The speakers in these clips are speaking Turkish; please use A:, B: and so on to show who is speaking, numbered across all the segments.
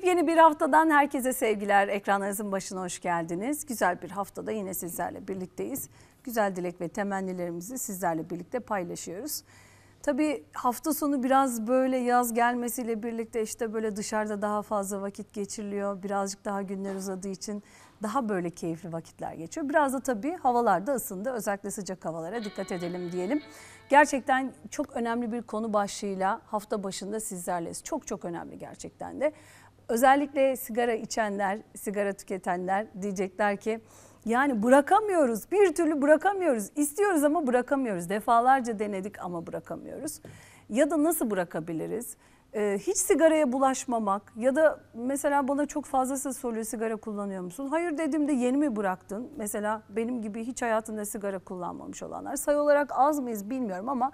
A: Yepyeni bir haftadan herkese sevgiler. Ekranlarınızın başına hoş geldiniz. Güzel bir haftada yine sizlerle birlikteyiz. Güzel dilek ve temennilerimizi sizlerle birlikte paylaşıyoruz. Tabii hafta sonu biraz böyle yaz gelmesiyle birlikte işte böyle dışarıda daha fazla vakit geçiriliyor. Birazcık daha günler uzadığı için daha böyle keyifli vakitler geçiyor. Biraz da tabii havalar da ısındı. Özellikle sıcak havalara dikkat edelim diyelim. Gerçekten çok önemli bir konu başlığıyla hafta başında sizlerleyiz. Çok çok önemli gerçekten de. Özellikle sigara içenler, sigara tüketenler diyecekler ki yani bırakamıyoruz. Bir türlü bırakamıyoruz. İstiyoruz ama bırakamıyoruz. Defalarca denedik ama bırakamıyoruz. Ya da nasıl bırakabiliriz? Ee, hiç sigaraya bulaşmamak ya da mesela bana çok fazlası soruyor sigara kullanıyor musun? Hayır dedim de yeni mi bıraktın? Mesela benim gibi hiç hayatında sigara kullanmamış olanlar. Sayı olarak az mıyız bilmiyorum ama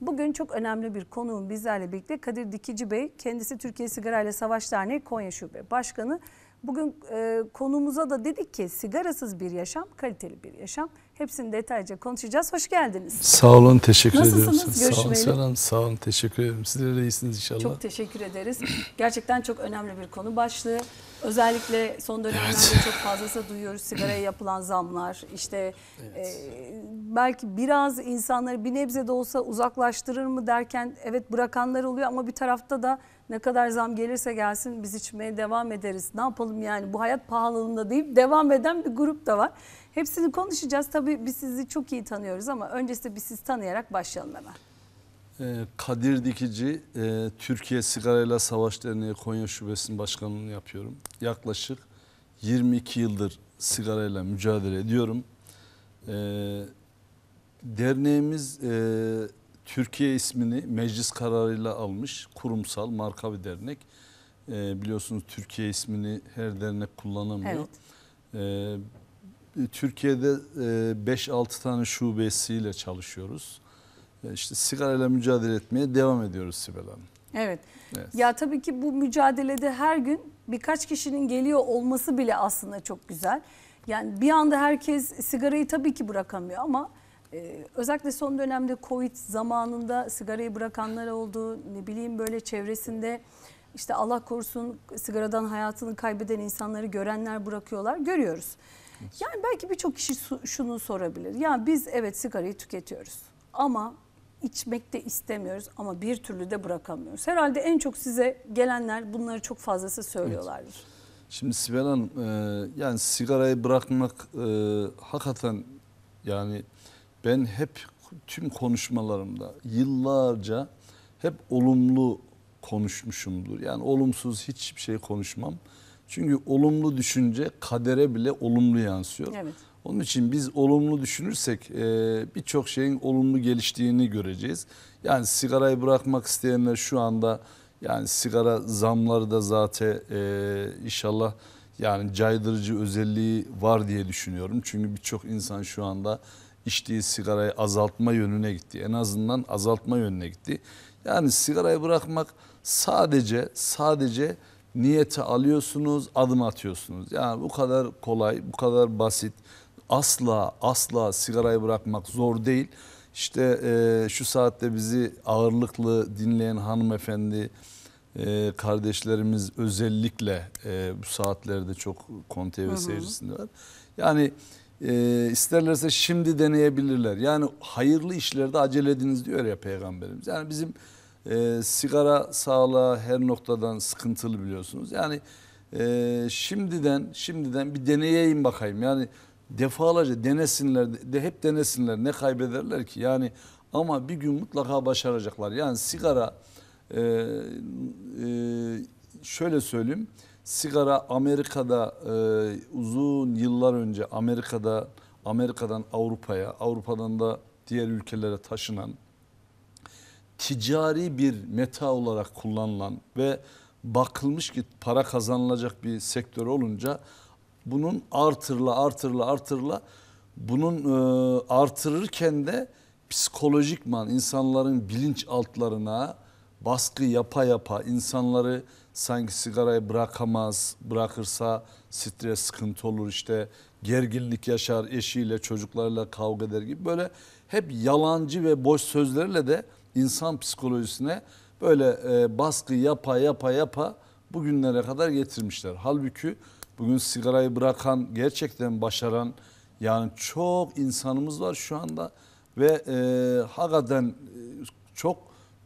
A: Bugün çok önemli bir konuğum bizlerle birlikte Kadir Dikici Bey. Kendisi Türkiye Sigara ile Savaş Derneği Konya Şube Başkanı. Bugün e, konumuza da dedik ki sigarasız bir yaşam, kaliteli bir yaşam. Hepsini detaylıca konuşacağız. Hoş geldiniz. Sağ olun, teşekkür ediyorum. Nasılsınız? Görüşmeli. Sağ
B: olun, sağ olun, teşekkür ederim. Sizler de iyisiniz inşallah. Çok
A: teşekkür ederiz. Gerçekten çok önemli bir konu başlığı. Özellikle son dönemlerde evet. çok fazlası duyuyoruz sigaraya yapılan zamlar. İşte e, evet. e, belki biraz insanları bir nebze de olsa uzaklaştırır mı derken evet bırakanlar oluyor ama bir tarafta da ne kadar zam gelirse gelsin biz içmeye devam ederiz. Ne yapalım yani bu hayat pahalılığında deyip devam eden bir grup da var. Hepsini konuşacağız. Tabii biz sizi çok iyi tanıyoruz ama öncesinde biz sizi tanıyarak başlayalım hemen.
B: Ee, Kadir Dikici, e, Türkiye Sigarayla Savaş Derneği Konya Şubesi'nin başkanlığını yapıyorum. Yaklaşık 22 yıldır sigarayla mücadele ediyorum. Ee, Derneğimiz e, Türkiye ismini meclis kararıyla almış kurumsal marka bir dernek. E, biliyorsunuz Türkiye ismini her dernek kullanamıyor. Evet. E, Türkiye'de e, 5-6 tane şubesiyle çalışıyoruz. E, işte sigarayla mücadele etmeye devam ediyoruz Sibel Hanım.
A: Evet. evet. Ya tabii ki bu mücadelede her gün birkaç kişinin geliyor olması bile aslında çok güzel. Yani bir anda herkes sigarayı tabii ki bırakamıyor ama ee, özellikle son dönemde Covid zamanında sigarayı bırakanlar oldu. Ne bileyim böyle çevresinde işte Allah korusun sigaradan hayatını kaybeden insanları görenler bırakıyorlar. Görüyoruz. Yani belki birçok kişi şunu sorabilir. Ya biz evet sigarayı tüketiyoruz ama içmek de istemiyoruz ama bir türlü de bırakamıyoruz. Herhalde en çok size gelenler bunları çok fazlası söylüyorlardır.
B: Evet. Şimdi Sibel Hanım e, yani sigarayı bırakmak e, hakikaten yani ben hep tüm konuşmalarımda yıllarca hep olumlu konuşmuşumdur. Yani olumsuz hiçbir şey konuşmam. Çünkü olumlu düşünce kadere bile olumlu yansıyor. Evet. Onun için biz olumlu düşünürsek e, birçok şeyin olumlu geliştiğini göreceğiz. Yani sigarayı bırakmak isteyenler şu anda yani sigara zamları da zaten e, inşallah yani caydırıcı özelliği var diye düşünüyorum. Çünkü birçok insan şu anda içtiği sigarayı azaltma yönüne gitti. En azından azaltma yönüne gitti. Yani sigarayı bırakmak sadece sadece niyeti alıyorsunuz, adım atıyorsunuz. Yani bu kadar kolay, bu kadar basit. Asla asla sigarayı bırakmak zor değil. İşte e, şu saatte bizi ağırlıklı dinleyen hanımefendi e, kardeşlerimiz özellikle e, bu saatlerde çok kontev seyircisinde var. Yani e, isterlerse şimdi deneyebilirler. Yani hayırlı işlerde acele ediniz diyor ya peygamberimiz. Yani bizim e, sigara sağlığa her noktadan sıkıntılı biliyorsunuz. Yani e, şimdiden şimdiden bir deneyeyim bakayım. Yani defalarca denesinler de hep denesinler ne kaybederler ki yani ama bir gün mutlaka başaracaklar. Yani sigara e, e, şöyle söyleyeyim sigara Amerika'da e, uzun yıllar önce Amerika'da Amerika'dan Avrupa'ya, Avrupa'dan da diğer ülkelere taşınan ticari bir meta olarak kullanılan ve bakılmış ki para kazanılacak bir sektör olunca bunun artırla artırla artırla bunun e, artırırken de psikolojikman insanların bilinç altlarına baskı yapa yapa insanları sanki sigarayı bırakamaz, bırakırsa stres, sıkıntı olur işte gerginlik yaşar, eşiyle, çocuklarla kavga eder gibi böyle hep yalancı ve boş sözlerle de insan psikolojisine böyle e, baskı yapa yapa yapa bugünlere kadar getirmişler. Halbuki bugün sigarayı bırakan, gerçekten başaran yani çok insanımız var şu anda ve e, hakikaten e, çok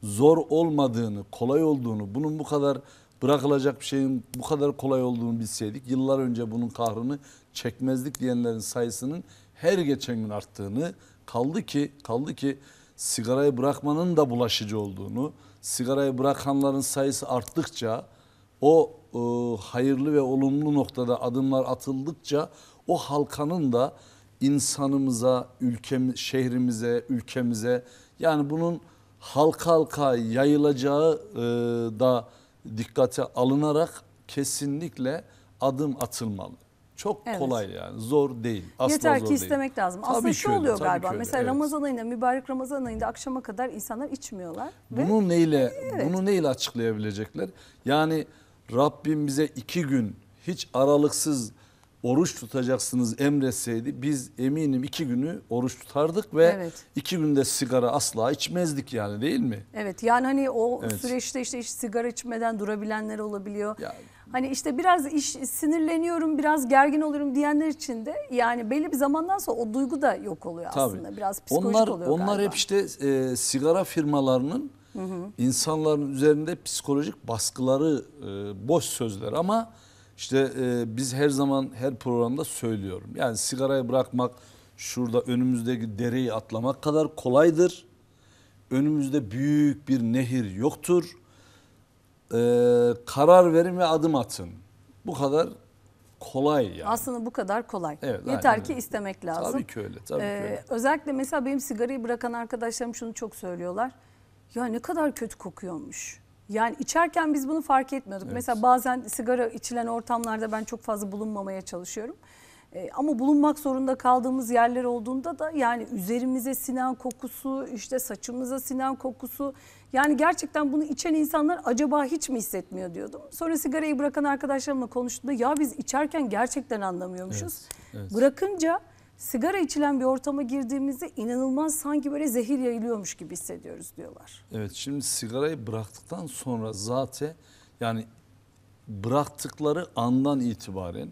B: zor olmadığını, kolay olduğunu, bunun bu kadar bırakılacak bir şeyin bu kadar kolay olduğunu bilseydik yıllar önce bunun kahrını çekmezdik diyenlerin sayısının her geçen gün arttığını kaldı ki kaldı ki sigarayı bırakmanın da bulaşıcı olduğunu, sigarayı bırakanların sayısı arttıkça o e, hayırlı ve olumlu noktada adımlar atıldıkça o halkanın da insanımıza, ülkemiz, şehrimize, ülkemize yani bunun halka halka yayılacağı e, da dikkate alınarak kesinlikle adım atılmalı. Çok evet. kolay yani zor değil. Asla Yeter ki zor istemek değil. lazım. Tabii Aslında şu öyle, oluyor galiba öyle, mesela evet. Ramazan
A: ayında mübarek Ramazan ayında akşama kadar insanlar içmiyorlar.
B: Bunu ve... neyle evet. bunu neyle açıklayabilecekler? Yani Rabbim bize iki gün hiç aralıksız oruç tutacaksınız emretseydi biz eminim iki günü oruç tutardık ve evet. iki günde sigara asla içmezdik yani değil mi?
A: Evet yani hani o evet. süreçte işte hiç sigara içmeden durabilenler olabiliyor. Yani. Hani işte biraz iş, sinirleniyorum biraz gergin olurum diyenler için de yani belli bir zamandan sonra o duygu da yok oluyor aslında Tabii. biraz psikolojik onlar, oluyor Onlar hep
B: işte e, sigara firmalarının hı hı. insanların üzerinde psikolojik baskıları e, boş sözler ama... İşte e, biz her zaman her programda söylüyorum. Yani sigarayı bırakmak şurada önümüzdeki dereyi atlamak kadar kolaydır. Önümüzde büyük bir nehir yoktur. E, karar verin ve adım atın. Bu kadar kolay yani.
A: Aslında bu kadar kolay. Evet, Yeter aynen. ki istemek lazım. Tabii ki öyle. Tabii ee, ki öyle. Özellikle mesela benim sigarayı bırakan arkadaşlarım şunu çok söylüyorlar. Ya ne kadar kötü kokuyormuş. Yani içerken biz bunu fark etmiyorduk. Evet. Mesela bazen sigara içilen ortamlarda ben çok fazla bulunmamaya çalışıyorum. E, ama bulunmak zorunda kaldığımız yerler olduğunda da yani üzerimize sinen kokusu, işte saçımıza sinen kokusu. Yani gerçekten bunu içen insanlar acaba hiç mi hissetmiyor diyordum. Sonra sigarayı bırakan arkadaşlarımla konuştuğumda ya biz içerken gerçekten anlamıyormuşuz. Evet, evet. Bırakınca sigara içilen bir ortama girdiğimizde inanılmaz sanki böyle zehir yayılıyormuş gibi hissediyoruz diyorlar.
B: Evet şimdi sigarayı bıraktıktan sonra zaten yani bıraktıkları andan itibaren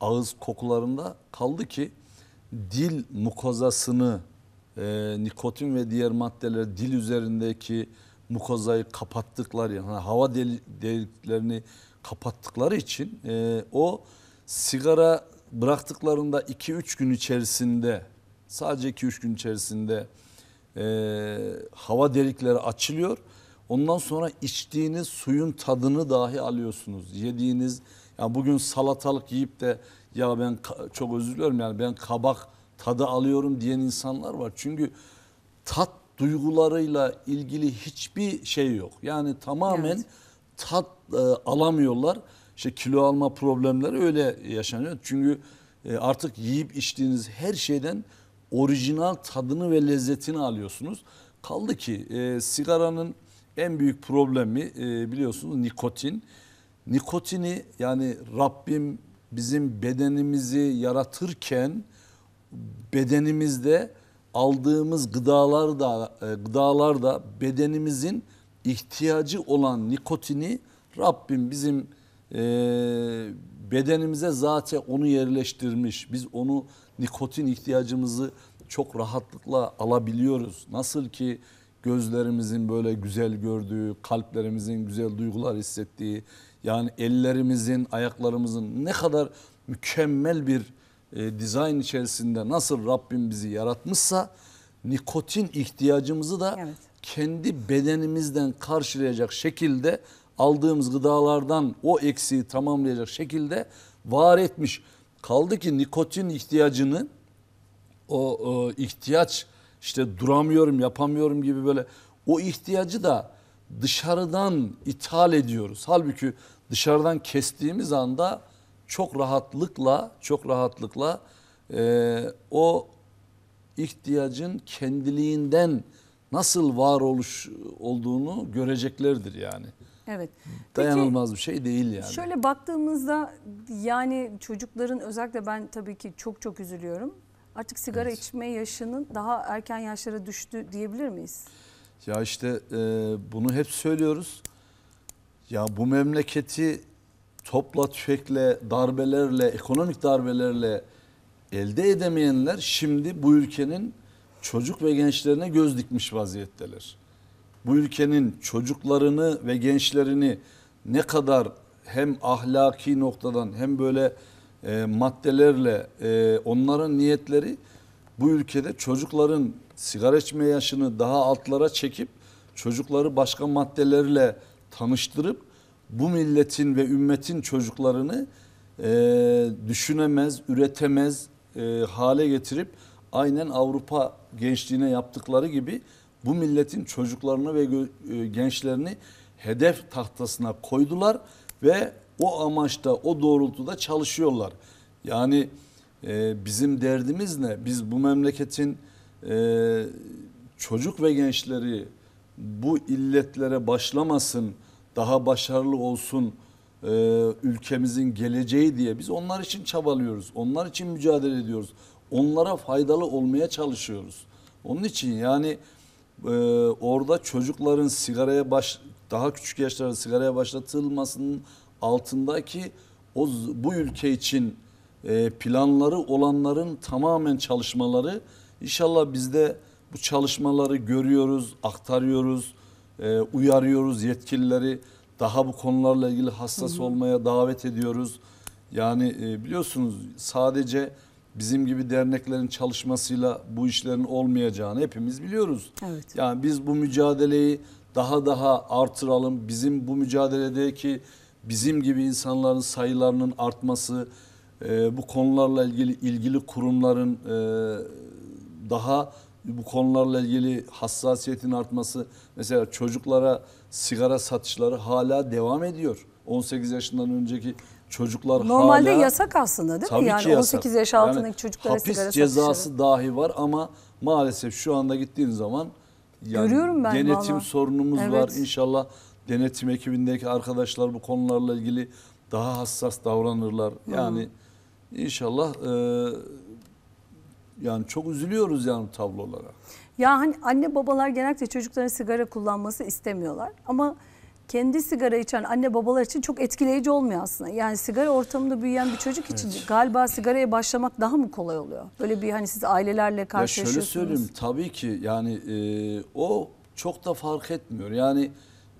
B: ağız kokularında kaldı ki dil mukozasını e, nikotin ve diğer maddeler dil üzerindeki mukozayı kapattıkları yani hava deliklerini kapattıkları için e, o sigara bıraktıklarında 2-3 gün içerisinde sadece 2-3 gün içerisinde e, hava delikleri açılıyor. Ondan sonra içtiğiniz suyun tadını dahi alıyorsunuz. Yediğiniz yani bugün salatalık yiyip de ya ben çok özür diliyorum yani ben kabak tadı alıyorum diyen insanlar var. Çünkü tat duygularıyla ilgili hiçbir şey yok. Yani tamamen evet. tat e, alamıyorlar işte kilo alma problemleri öyle yaşanıyor. Çünkü e, artık yiyip içtiğiniz her şeyden orijinal tadını ve lezzetini alıyorsunuz. Kaldı ki e, sigaranın en büyük problemi e, biliyorsunuz nikotin. Nikotini yani Rabbim bizim bedenimizi yaratırken bedenimizde aldığımız gıdalar da e, gıdalar da bedenimizin ihtiyacı olan nikotini Rabbim bizim e, bedenimize zaten onu yerleştirmiş. Biz onu nikotin ihtiyacımızı çok rahatlıkla alabiliyoruz. Nasıl ki gözlerimizin böyle güzel gördüğü, kalplerimizin güzel duygular hissettiği, yani ellerimizin, ayaklarımızın ne kadar mükemmel bir e, dizayn içerisinde nasıl Rabbim bizi yaratmışsa nikotin ihtiyacımızı da evet. kendi bedenimizden karşılayacak şekilde aldığımız gıdalardan o eksiği tamamlayacak şekilde var etmiş. Kaldı ki nikotin ihtiyacını o, o ihtiyaç işte duramıyorum yapamıyorum gibi böyle o ihtiyacı da dışarıdan ithal ediyoruz. Halbuki dışarıdan kestiğimiz anda çok rahatlıkla çok rahatlıkla e, o ihtiyacın kendiliğinden nasıl var oluş olduğunu göreceklerdir yani.
A: Evet. Dayanılmaz
B: Peki, bir şey değil yani. Şöyle
A: baktığımızda yani çocukların özellikle ben tabii ki çok çok üzülüyorum. Artık sigara evet. içme yaşının daha erken yaşlara düştü diyebilir miyiz?
B: Ya işte e, bunu hep söylüyoruz. Ya bu memleketi topla tüfekle, darbelerle, ekonomik darbelerle elde edemeyenler şimdi bu ülkenin çocuk ve gençlerine göz dikmiş vaziyetteler bu ülkenin çocuklarını ve gençlerini ne kadar hem ahlaki noktadan hem böyle e, maddelerle e, onların niyetleri bu ülkede çocukların sigara içme yaşını daha altlara çekip çocukları başka maddelerle tanıştırıp bu milletin ve ümmetin çocuklarını e, düşünemez, üretemez e, hale getirip aynen Avrupa gençliğine yaptıkları gibi bu milletin çocuklarını ve e, gençlerini hedef tahtasına koydular ve o amaçta o doğrultuda çalışıyorlar. Yani e, bizim derdimiz ne? Biz bu memleketin e, çocuk ve gençleri bu illetlere başlamasın, daha başarılı olsun e, ülkemizin geleceği diye biz onlar için çabalıyoruz. Onlar için mücadele ediyoruz. Onlara faydalı olmaya çalışıyoruz. Onun için yani e, orada çocukların sigaraya baş daha küçük yaşlarda sigaraya başlatılmasının altındaki o bu ülke için e, planları olanların tamamen çalışmaları inşallah bizde bu çalışmaları görüyoruz, aktarıyoruz, e, uyarıyoruz yetkilileri daha bu konularla ilgili hassas hı hı. olmaya davet ediyoruz. Yani e, biliyorsunuz sadece bizim gibi derneklerin çalışmasıyla bu işlerin olmayacağını hepimiz biliyoruz. Evet. Yani biz bu mücadeleyi daha daha artıralım. Bizim bu mücadeledeki bizim gibi insanların sayılarının artması, e, bu konularla ilgili ilgili kurumların e, daha bu konularla ilgili hassasiyetin artması mesela çocuklara sigara satışları hala devam ediyor. 18 yaşından önceki Çocuklar Normalde hala, yasak aslında değil mi? Yani 18 yaş altındaki yani çocuklara hapis cezası dahi var ama maalesef şu anda gittiğin zaman yani Görüyorum ben denetim vallahi. sorunumuz evet. var. İnşallah denetim ekibindeki arkadaşlar bu konularla ilgili daha hassas davranırlar. Yani inşallah e, yani çok üzülüyoruz yani tablolara.
A: Ya hani anne babalar genellikle çocukların sigara kullanması istemiyorlar ama kendi sigara içen anne babalar için çok etkileyici olmuyor aslında. Yani sigara ortamında büyüyen bir çocuk için evet. galiba sigaraya başlamak daha mı kolay oluyor? Böyle bir hani siz ailelerle karşılaşıyorsunuz. Ya şöyle söyleyeyim
B: tabii ki yani e, o çok da fark etmiyor. Yani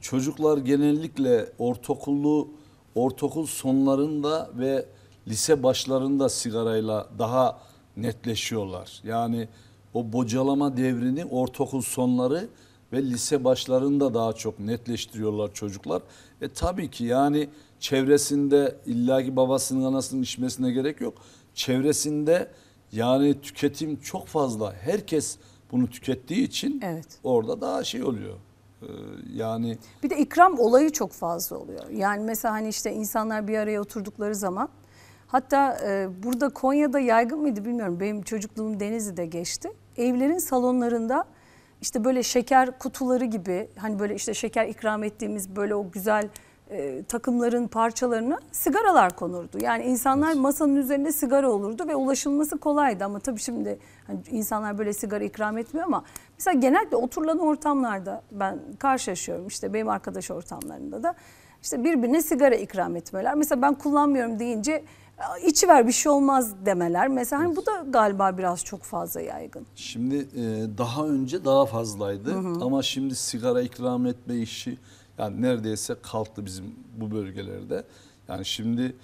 B: çocuklar genellikle ortaokullu ortaokul sonlarında ve lise başlarında sigarayla daha netleşiyorlar. Yani o bocalama devrini ortaokul sonları ve lise başlarında daha çok netleştiriyorlar çocuklar. E tabii ki yani çevresinde illaki babasının anasının içmesine gerek yok. Çevresinde yani tüketim çok fazla. Herkes bunu tükettiği için evet. orada daha şey oluyor. E, yani
A: bir de ikram olayı çok fazla oluyor. Yani mesela hani işte insanlar bir araya oturdukları zaman hatta e, burada Konya'da yaygın mıydı bilmiyorum. Benim çocukluğum Denizli'de geçti. Evlerin salonlarında işte böyle şeker kutuları gibi hani böyle işte şeker ikram ettiğimiz böyle o güzel e, takımların parçalarına sigaralar konurdu. Yani insanlar evet. masanın üzerinde sigara olurdu ve ulaşılması kolaydı ama tabii şimdi hani insanlar böyle sigara ikram etmiyor ama mesela genelde oturulan ortamlarda ben karşılaşıyorum işte benim arkadaş ortamlarında da işte birbirine sigara ikram etmeler. Mesela ben kullanmıyorum deyince içi ver bir şey olmaz demeler. Mesela hani bu da galiba biraz çok fazla yaygın.
B: Şimdi e, daha önce daha fazlaydı hı hı. ama şimdi sigara ikram etme işi yani neredeyse kalktı bizim bu bölgelerde. Yani şimdi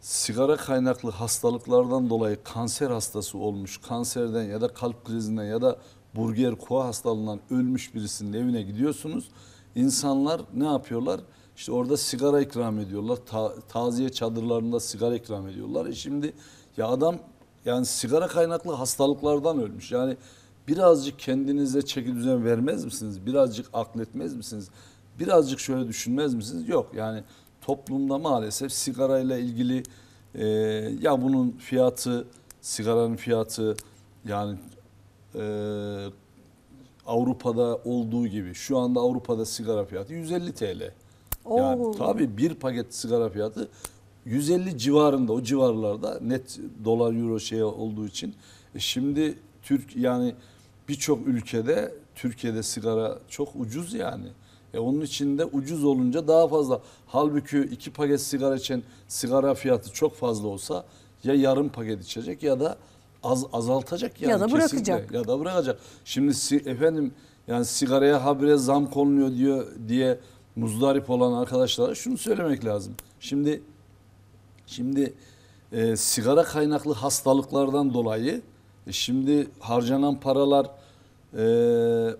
B: sigara kaynaklı hastalıklardan dolayı kanser hastası olmuş, kanserden ya da kalp krizinden ya da burger koa hastalığından ölmüş birisinin evine gidiyorsunuz. İnsanlar ne yapıyorlar? İşte orada sigara ikram ediyorlar. Ta, taziye çadırlarında sigara ikram ediyorlar. E şimdi ya adam yani sigara kaynaklı hastalıklardan ölmüş. Yani birazcık kendinize çeki düzen vermez misiniz? Birazcık akletmez misiniz? Birazcık şöyle düşünmez misiniz? Yok yani toplumda maalesef sigarayla ilgili e, ya bunun fiyatı, sigaranın fiyatı yani e, Avrupa'da olduğu gibi şu anda Avrupa'da sigara fiyatı 150 TL.
A: Yani tabii
B: bir paket sigara fiyatı 150 civarında o civarlarda net dolar euro şey olduğu için E şimdi Türk yani birçok ülkede Türkiye'de sigara çok ucuz yani. E onun içinde ucuz olunca daha fazla. Halbuki iki paket sigara için sigara fiyatı çok fazla olsa ya yarım paket içecek ya da az azaltacak yani Ya da bırakacak. Ya da bırakacak. Şimdi si- efendim yani sigaraya habire zam konuluyor diyor diye muzdarip olan arkadaşlara şunu söylemek lazım. Şimdi şimdi e, sigara kaynaklı hastalıklardan dolayı e, şimdi harcanan paralar e,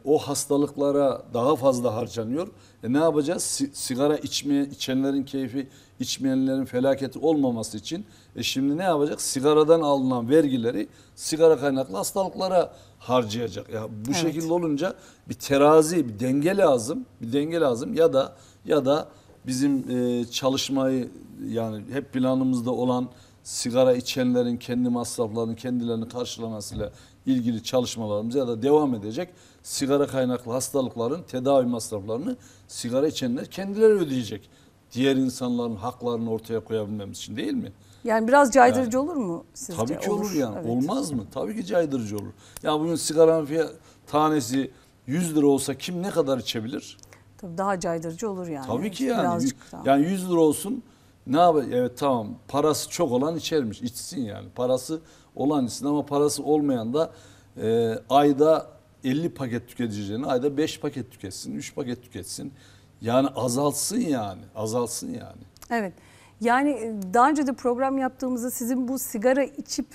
B: o hastalıklara daha fazla harcanıyor. E, ne yapacağız? Si sigara içmeye, içenlerin keyfi, içmeyenlerin felaketi olmaması için e, şimdi ne yapacak? Sigaradan alınan vergileri sigara kaynaklı hastalıklara harcayacak. Ya bu evet. şekilde olunca bir terazi, bir denge lazım. Bir denge lazım ya da ya da bizim e, çalışmayı yani hep planımızda olan sigara içenlerin kendi masraflarını kendilerini karşılamasıyla ilgili çalışmalarımız ya da devam edecek sigara kaynaklı hastalıkların tedavi masraflarını sigara içenler kendileri ödeyecek. Diğer insanların haklarını ortaya koyabilmemiz için değil mi?
A: Yani biraz caydırıcı yani, olur mu sizce? Tabii ki olur, olur yani. Evet. Olmaz
B: mı? Tabii ki caydırıcı olur. Ya bugün sigaranın fiyat, tanesi 100 lira olsa kim ne kadar içebilir?
A: Tabii daha caydırıcı olur yani. Tabii ki yani. Birazcık daha.
B: Yani 100 lira olsun ne yapar? Evet tamam parası çok olan içermiş. İçsin yani. Parası olan içsin ama parası olmayan da e, ayda 50 paket tüketeceğini ayda 5 paket tüketsin, 3 paket tüketsin. Yani azalsın yani. Azalsın yani.
A: Evet. Yani e, daha önce de program yaptığımızda sizin bu sigara içip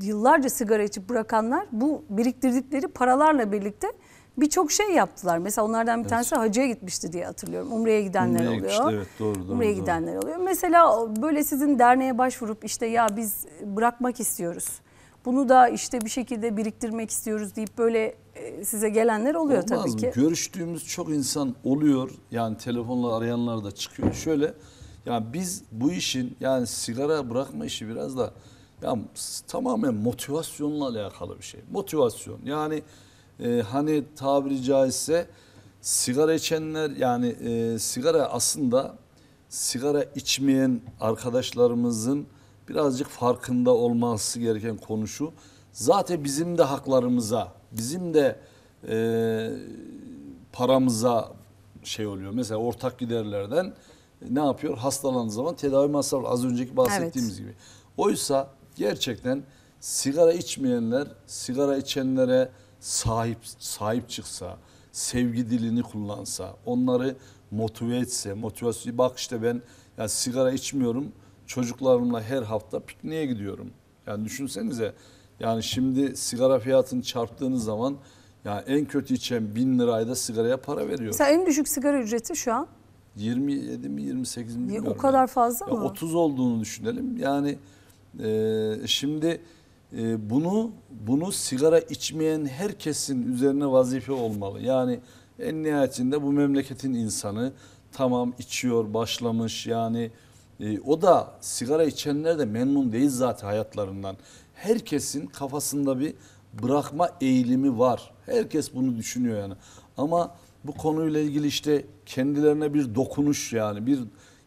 A: yıllarca sigara içip bırakanlar bu biriktirdikleri paralarla birlikte birçok şey yaptılar. Mesela onlardan bir tanesi evet. hacıya gitmişti diye hatırlıyorum. Umre'ye gidenler Umre'ye oluyor. Gitmişti, evet, doğru, doğru, Umre'ye doğru. gidenler oluyor. Mesela böyle sizin derneğe başvurup işte ya biz bırakmak istiyoruz. Bunu da işte bir şekilde biriktirmek istiyoruz deyip böyle e, size gelenler oluyor Olmaz tabii mı? ki.
B: Görüştüğümüz çok insan oluyor. Yani telefonla arayanlar da çıkıyor. Şöyle yani biz bu işin yani sigara bırakma işi biraz da ya tamamen motivasyonla alakalı bir şey. Motivasyon. Yani e, hani tabiri caizse sigara içenler yani e, sigara aslında sigara içmeyen arkadaşlarımızın birazcık farkında olması gereken konu Zaten bizim de haklarımıza, bizim de e, paramıza şey oluyor. Mesela ortak giderlerden ne yapıyor? Hastalandığı zaman tedavi masrafı az önceki bahsettiğimiz evet. gibi. Oysa gerçekten sigara içmeyenler sigara içenlere sahip sahip çıksa, sevgi dilini kullansa, onları motive etse, motivasyonu, bak işte ben yani sigara içmiyorum. Çocuklarımla her hafta pikniğe gidiyorum. Yani düşünsenize yani şimdi sigara fiyatını çarptığınız zaman yani en kötü içen bin lirayda sigaraya para veriyor. Mesela
A: en düşük sigara ücreti şu an
B: 27 mi 28 mi O kadar fazla ya mı? 30 olduğunu düşünelim. Yani e, şimdi e, bunu bunu sigara içmeyen herkesin üzerine vazife olmalı. Yani en nihayetinde bu memleketin insanı tamam içiyor başlamış yani e, o da sigara içenler de memnun değil zaten hayatlarından. Herkesin kafasında bir bırakma eğilimi var. Herkes bunu düşünüyor yani. Ama bu konuyla ilgili işte kendilerine bir dokunuş yani bir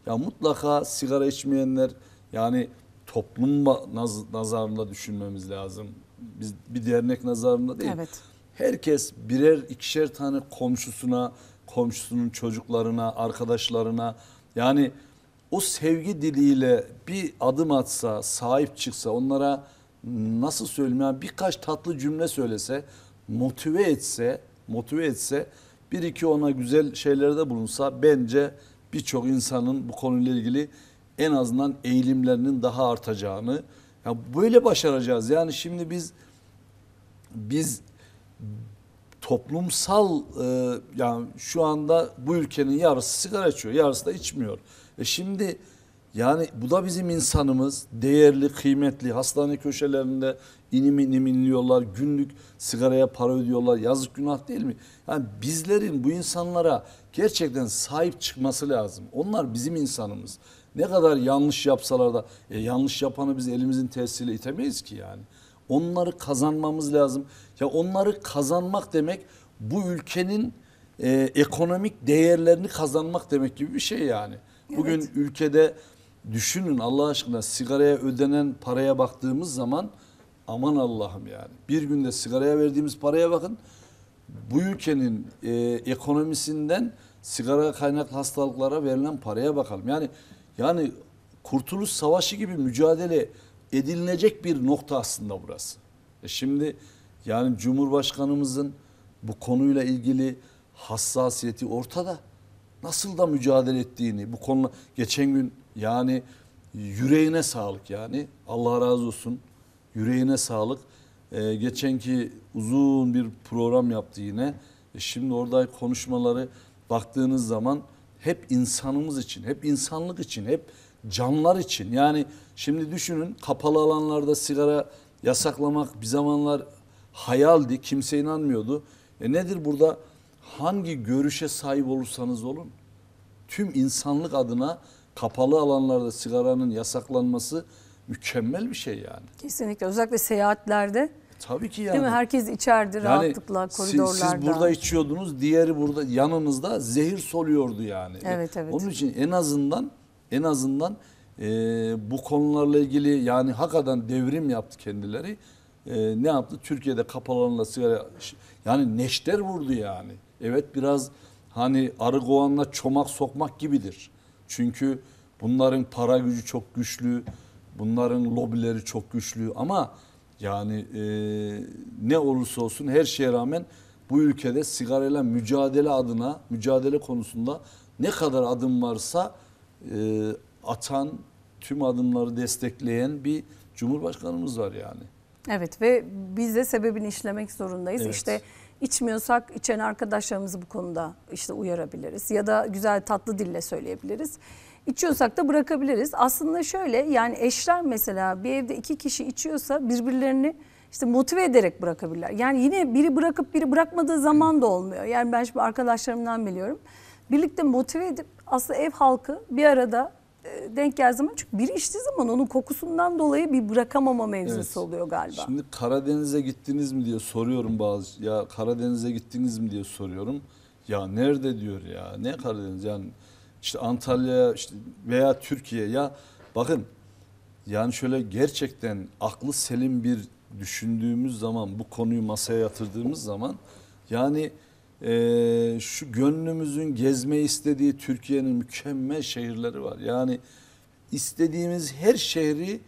B: ya mutlaka sigara içmeyenler yani toplum naz, nazarında düşünmemiz lazım. Biz bir dernek nazarında değil. Evet. Herkes birer ikişer tane komşusuna, komşusunun çocuklarına, arkadaşlarına yani o sevgi diliyle bir adım atsa, sahip çıksa, onlara nasıl söyleyeyim yani birkaç tatlı cümle söylese, motive etse, motive etse bir iki ona güzel şeylerde bulunsa bence birçok insanın bu konuyla ilgili en azından eğilimlerinin daha artacağını ya böyle başaracağız. Yani şimdi biz biz toplumsal e, yani şu anda bu ülkenin yarısı sigara içiyor, yarısı da içmiyor. E şimdi yani bu da bizim insanımız değerli, kıymetli, hastane köşelerinde inim inim Günlük sigaraya para ödüyorlar. Yazık günah değil mi? Yani bizlerin bu insanlara gerçekten sahip çıkması lazım. Onlar bizim insanımız. Ne kadar yanlış yapsalar da e, yanlış yapanı biz elimizin tersiyle itemeyiz ki yani. Onları kazanmamız lazım. Ya onları kazanmak demek bu ülkenin e, ekonomik değerlerini kazanmak demek gibi bir şey yani. Bugün evet. ülkede düşünün Allah aşkına sigaraya ödenen paraya baktığımız zaman Aman Allah'ım yani. Bir günde sigaraya verdiğimiz paraya bakın. Bu ülkenin e, ekonomisinden sigara kaynaklı hastalıklara verilen paraya bakalım. Yani yani Kurtuluş Savaşı gibi mücadele edilecek bir nokta aslında burası. E şimdi yani Cumhurbaşkanımızın bu konuyla ilgili hassasiyeti ortada. Nasıl da mücadele ettiğini bu konuda geçen gün yani yüreğine sağlık yani Allah razı olsun Yüreğine sağlık. Ee, geçenki uzun bir program yaptı yine. E, şimdi orada konuşmaları baktığınız zaman hep insanımız için, hep insanlık için, hep canlar için. Yani şimdi düşünün kapalı alanlarda sigara yasaklamak bir zamanlar hayaldi. Kimse inanmıyordu. E nedir burada? Hangi görüşe sahip olursanız olun tüm insanlık adına kapalı alanlarda sigaranın yasaklanması mükemmel bir şey yani.
A: Kesinlikle özellikle seyahatlerde.
B: Tabii ki yani. Değil mi?
A: Herkes içerdi yani rahatlıkla koridorlarda. Siz, siz burada
B: içiyordunuz, diğeri burada yanınızda zehir soluyordu yani. E, evet evet. Onun için en azından en azından e, bu konularla ilgili yani hakikaten devrim yaptı kendileri. E, ne yaptı? Türkiye'de kapalanla sigara yani neşter vurdu yani. Evet biraz hani arı kovanla çomak sokmak gibidir. Çünkü bunların para gücü çok güçlü. Bunların lobileri çok güçlü ama yani e, ne olursa olsun her şeye rağmen bu ülkede sigarayla mücadele adına, mücadele konusunda ne kadar adım varsa e, atan, tüm adımları destekleyen bir cumhurbaşkanımız var yani.
A: Evet ve biz de sebebini işlemek zorundayız. Evet. İşte içmiyorsak içen arkadaşlarımızı bu konuda işte uyarabiliriz ya da güzel tatlı dille söyleyebiliriz. İçiyorsak da bırakabiliriz. Aslında şöyle yani eşler mesela bir evde iki kişi içiyorsa birbirlerini işte motive ederek bırakabilirler. Yani yine biri bırakıp biri bırakmadığı zaman da olmuyor. Yani ben şimdi arkadaşlarımdan biliyorum. Birlikte motive edip aslında ev halkı bir arada e, denk geldiği zaman çünkü biri içtiği zaman onun kokusundan dolayı bir bırakamama mevzusu evet. oluyor galiba.
B: Şimdi Karadeniz'e gittiniz mi diye soruyorum bazı ya Karadeniz'e gittiniz mi diye soruyorum. Ya nerede diyor ya ne Karadeniz yani işte Antalya işte veya Türkiye ya bakın yani şöyle gerçekten aklı selim bir düşündüğümüz zaman bu konuyu masaya yatırdığımız zaman yani e, şu gönlümüzün gezmeyi istediği Türkiye'nin mükemmel şehirleri var. Yani istediğimiz her şehri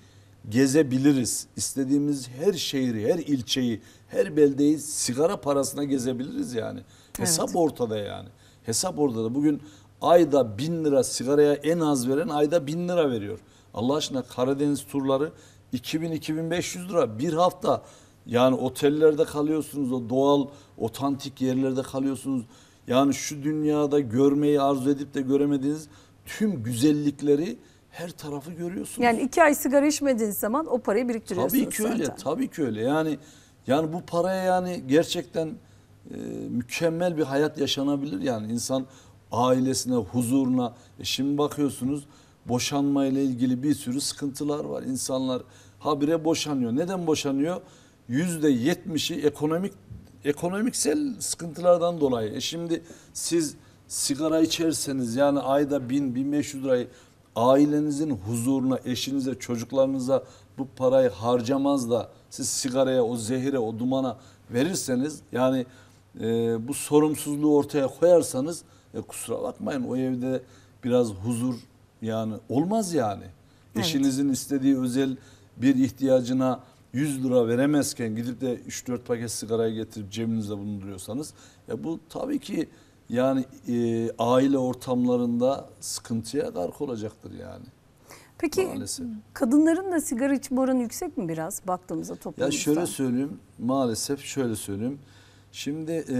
B: gezebiliriz. İstediğimiz her şehri, her ilçeyi, her beldeyi sigara parasına gezebiliriz yani. Hesap evet. ortada yani. Hesap ortada. Bugün ayda bin lira sigaraya en az veren ayda bin lira veriyor. Allah aşkına Karadeniz turları 2000-2500 lira bir hafta yani otellerde kalıyorsunuz o doğal otantik yerlerde kalıyorsunuz. Yani şu dünyada görmeyi arzu edip de göremediğiniz tüm güzellikleri her tarafı görüyorsunuz. Yani
A: iki ay sigara içmediğiniz zaman o parayı biriktiriyorsunuz Tabii ki zaten. öyle
B: tabii ki öyle yani yani bu paraya yani gerçekten e, mükemmel bir hayat yaşanabilir yani insan ailesine, huzuruna. E şimdi bakıyorsunuz boşanma ile ilgili bir sürü sıkıntılar var. İnsanlar habire boşanıyor. Neden boşanıyor? Yüzde yetmişi ekonomik ekonomiksel sıkıntılardan dolayı. E şimdi siz sigara içerseniz yani ayda bin, bin beş yüz lirayı ailenizin huzuruna, eşinize, çocuklarınıza bu parayı harcamaz da siz sigaraya, o zehire, o dumana verirseniz yani e, bu sorumsuzluğu ortaya koyarsanız e, kusura bakmayın o evde biraz huzur yani olmaz yani. Evet. Eşinizin istediği özel bir ihtiyacına 100 lira veremezken gidip de 3-4 paket sigarayı getirip cebinizde bulunduruyorsanız ya bu tabii ki yani e, aile ortamlarında sıkıntıya gark olacaktır yani.
A: Peki maalesef. kadınların da sigara içme oranı yüksek mi biraz baktığımızda toplumumuzda? Ya şöyle
B: söyleyeyim maalesef şöyle söyleyeyim. Şimdi e,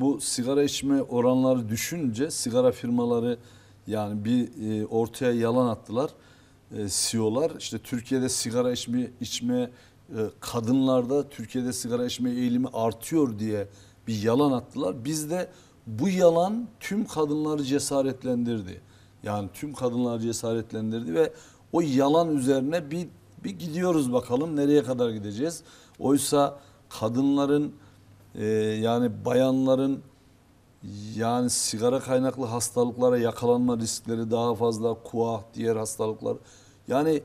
B: bu sigara içme oranları düşünce sigara firmaları yani bir e, ortaya yalan attılar. E, CEO'lar işte Türkiye'de sigara içme içme e, kadınlarda Türkiye'de sigara içme eğilimi artıyor diye bir yalan attılar. Biz de bu yalan tüm kadınları cesaretlendirdi. Yani tüm kadınları cesaretlendirdi ve o yalan üzerine bir bir gidiyoruz bakalım nereye kadar gideceğiz. Oysa kadınların e, yani bayanların yani sigara kaynaklı hastalıklara yakalanma riskleri daha fazla, kuah, diğer hastalıklar. Yani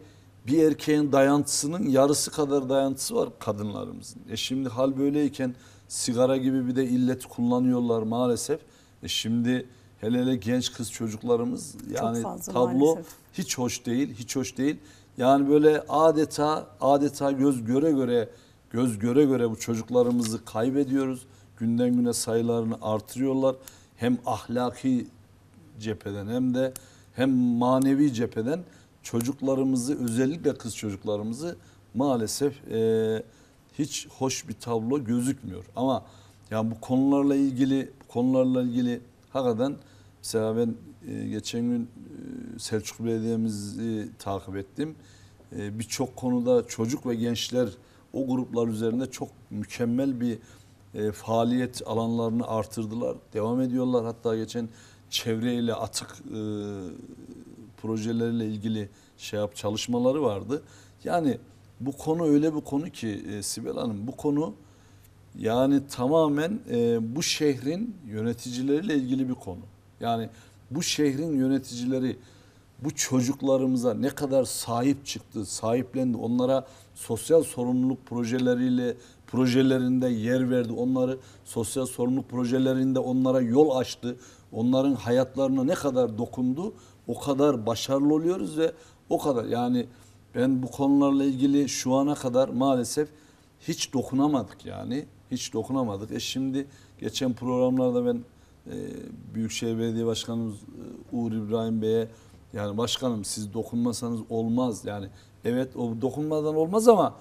B: bir erkeğin dayantısının yarısı kadar dayantısı var kadınlarımızın. E şimdi hal böyleyken sigara gibi bir de illet kullanıyorlar maalesef. E şimdi hele hele genç kız çocuklarımız yani tablo maalesef. hiç hoş değil, hiç hoş değil. Yani böyle adeta adeta göz göre göre Göz göre göre bu çocuklarımızı kaybediyoruz. Günden güne sayılarını artırıyorlar. Hem ahlaki cepheden hem de hem manevi cepheden çocuklarımızı özellikle kız çocuklarımızı maalesef e, hiç hoş bir tablo gözükmüyor. Ama yani bu konularla ilgili konularla ilgili hakikaten mesela ben e, geçen gün e, Selçuk Belediye'mizi takip ettim. E, Birçok konuda çocuk ve gençler o gruplar üzerinde çok mükemmel bir e, faaliyet alanlarını artırdılar. Devam ediyorlar. Hatta geçen çevreyle atık e, projeleriyle ilgili şey yap çalışmaları vardı. Yani bu konu öyle bir konu ki e, Sibel Hanım bu konu yani tamamen e, bu şehrin yöneticileriyle ilgili bir konu. Yani bu şehrin yöneticileri bu çocuklarımıza ne kadar sahip çıktı, sahiplendi, onlara sosyal sorumluluk projeleriyle projelerinde yer verdi, onları sosyal sorumluluk projelerinde onlara yol açtı, onların hayatlarına ne kadar dokundu, o kadar başarılı oluyoruz ve o kadar yani ben bu konularla ilgili şu ana kadar maalesef hiç dokunamadık yani hiç dokunamadık. E şimdi geçen programlarda ben e, Büyükşehir Belediye Başkanımız e, Uğur İbrahim Bey'e yani başkanım siz dokunmasanız olmaz. Yani evet o dokunmadan olmaz ama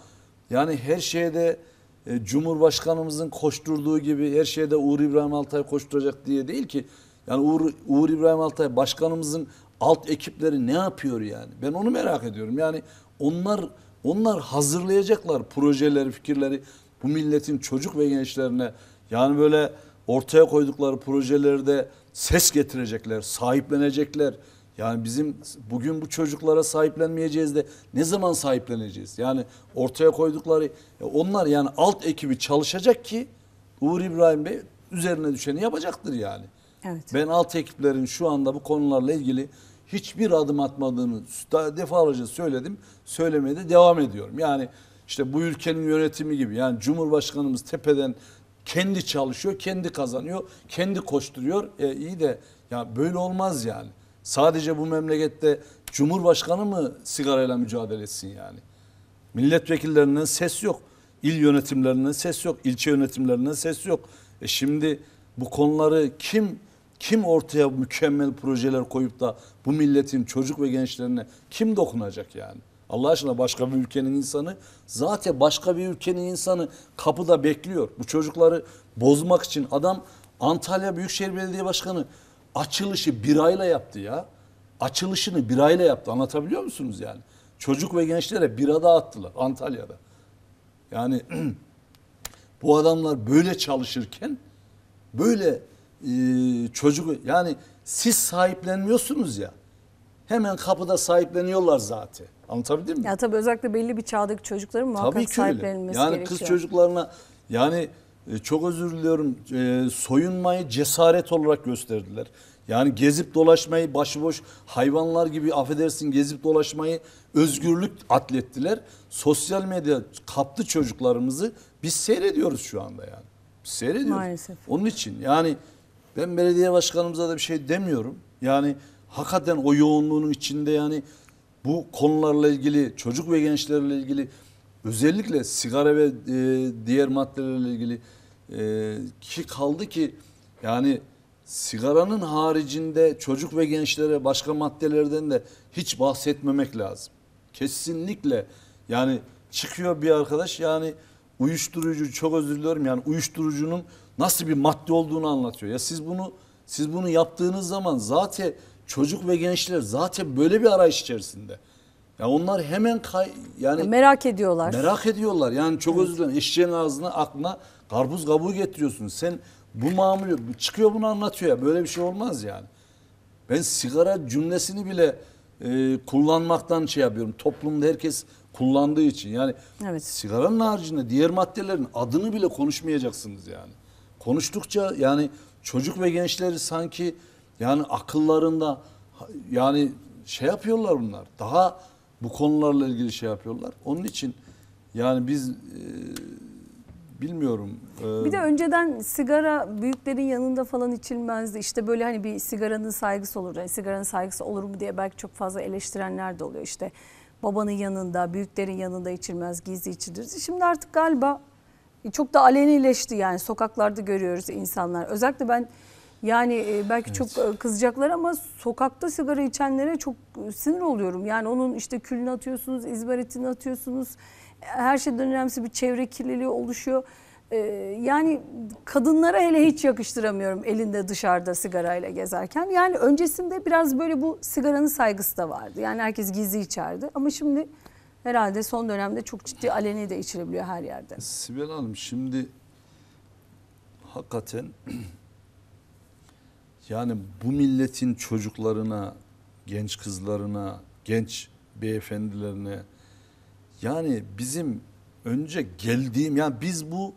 B: yani her şeyde e, Cumhurbaşkanımızın koşturduğu gibi her şeyde Uğur İbrahim Altay koşturacak diye değil ki. Yani Uğur, Uğur İbrahim Altay başkanımızın alt ekipleri ne yapıyor yani? Ben onu merak ediyorum. Yani onlar onlar hazırlayacaklar projeleri, fikirleri bu milletin çocuk ve gençlerine yani böyle ortaya koydukları projelerde ses getirecekler, sahiplenecekler. Yani bizim bugün bu çocuklara sahiplenmeyeceğiz de ne zaman sahipleneceğiz? Yani ortaya koydukları e, onlar yani alt ekibi çalışacak ki Uğur İbrahim Bey üzerine düşeni yapacaktır yani. Evet. Ben alt ekiplerin şu anda bu konularla ilgili hiçbir adım atmadığını defalarca söyledim. Söylemeye de devam ediyorum. Yani işte bu ülkenin yönetimi gibi yani Cumhurbaşkanımız tepeden kendi çalışıyor, kendi kazanıyor, kendi koşturuyor. E, iyi de ya böyle olmaz yani. Sadece bu memlekette Cumhurbaşkanı mı sigarayla mücadele etsin yani? Milletvekillerinin ses yok. İl yönetimlerinin ses yok. ilçe yönetimlerinin ses yok. E şimdi bu konuları kim kim ortaya mükemmel projeler koyup da bu milletin çocuk ve gençlerine kim dokunacak yani? Allah aşkına başka bir ülkenin insanı zaten başka bir ülkenin insanı kapıda bekliyor. Bu çocukları bozmak için adam Antalya Büyükşehir Belediye Başkanı açılışı birayla yaptı ya. Açılışını birayla yaptı. Anlatabiliyor musunuz yani? Çocuk ve gençlere bira attılar Antalya'da. Yani bu adamlar böyle çalışırken böyle e, çocuk yani siz sahiplenmiyorsunuz ya. Hemen kapıda sahipleniyorlar zaten. Anlatabildim
A: mi? Ya tabii özellikle belli bir çağdaki çocukların muhakkak Tabii ki öyle. Yani gerekiyor. kız
B: çocuklarına yani e, çok özür diliyorum e, soyunmayı cesaret olarak gösterdiler. Yani gezip dolaşmayı başıboş hayvanlar gibi affedersin gezip dolaşmayı özgürlük atlettiler. Sosyal medya kaptı çocuklarımızı biz seyrediyoruz şu anda yani. Biz seyrediyoruz. Maalesef. Onun için yani ben belediye başkanımıza da bir şey demiyorum. Yani hakikaten o yoğunluğun içinde yani bu konularla ilgili çocuk ve gençlerle ilgili özellikle sigara ve e, diğer maddelerle ilgili e, ki kaldı ki yani sigaranın haricinde çocuk ve gençlere başka maddelerden de hiç bahsetmemek lazım. Kesinlikle yani çıkıyor bir arkadaş yani uyuşturucu çok özür diliyorum yani uyuşturucunun nasıl bir madde olduğunu anlatıyor. Ya siz bunu siz bunu yaptığınız zaman zaten çocuk ve gençler zaten böyle bir arayış içerisinde. Ya onlar hemen kay, yani
A: merak ediyorlar. Merak
B: ediyorlar. Yani çok evet. özür dilerim. Eşeğin ağzına aklına Karpuz kabuğu getiriyorsun. Sen bu mamulü çıkıyor bunu anlatıyor ya. Böyle bir şey olmaz yani. Ben sigara cümlesini bile e, kullanmaktan şey yapıyorum. Toplumda herkes kullandığı için. Yani evet. sigaranın haricinde diğer maddelerin adını bile konuşmayacaksınız yani. Konuştukça yani çocuk ve gençleri sanki yani akıllarında yani şey yapıyorlar bunlar. Daha bu konularla ilgili şey yapıyorlar. Onun için yani biz e, Bilmiyorum. Ee... Bir de
A: önceden sigara büyüklerin yanında falan içilmezdi. İşte böyle hani bir sigaranın saygısı olur. Yani sigaranın saygısı olur mu diye belki çok fazla eleştirenler de oluyor. İşte babanın yanında, büyüklerin yanında içilmez, gizli içilir. Şimdi artık galiba çok da alenileşti yani sokaklarda görüyoruz insanlar. Özellikle ben yani belki evet. çok kızacaklar ama sokakta sigara içenlere çok sinir oluyorum. Yani onun işte külünü atıyorsunuz, izmaritini atıyorsunuz her şeyden önemlisi bir çevre kirliliği oluşuyor. Ee, yani kadınlara hele hiç yakıştıramıyorum elinde dışarıda sigarayla gezerken. Yani öncesinde biraz böyle bu sigaranın saygısı da vardı. Yani herkes gizli içerdi ama şimdi herhalde son dönemde çok ciddi aleni de içilebiliyor her yerde.
B: Sibel Hanım şimdi hakikaten yani bu milletin çocuklarına, genç kızlarına, genç beyefendilerine, yani bizim önce geldiğim yani biz bu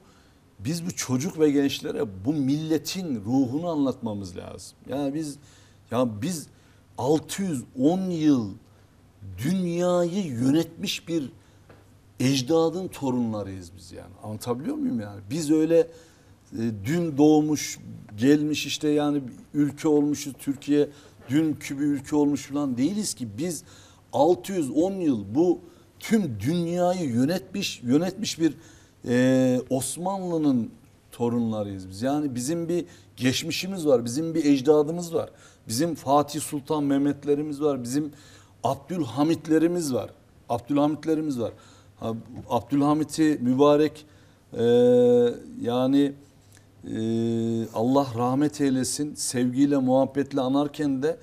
B: biz bu çocuk ve gençlere bu milletin ruhunu anlatmamız lazım. Yani biz ya biz 610 yıl dünyayı yönetmiş bir ecdadın torunlarıyız biz yani. Anlatabiliyor muyum yani? Biz öyle e, dün doğmuş, gelmiş işte yani ülke olmuşuz Türkiye, dünkü bir ülke olmuş falan değiliz ki. Biz 610 yıl bu tüm dünyayı yönetmiş yönetmiş bir e, Osmanlı'nın torunlarıyız biz. Yani bizim bir geçmişimiz var, bizim bir ecdadımız var. Bizim Fatih Sultan Mehmetlerimiz var, bizim Abdülhamitlerimiz var. Abdülhamitlerimiz var. Abdülhamit'i mübarek e, yani e, Allah rahmet eylesin sevgiyle muhabbetle anarken de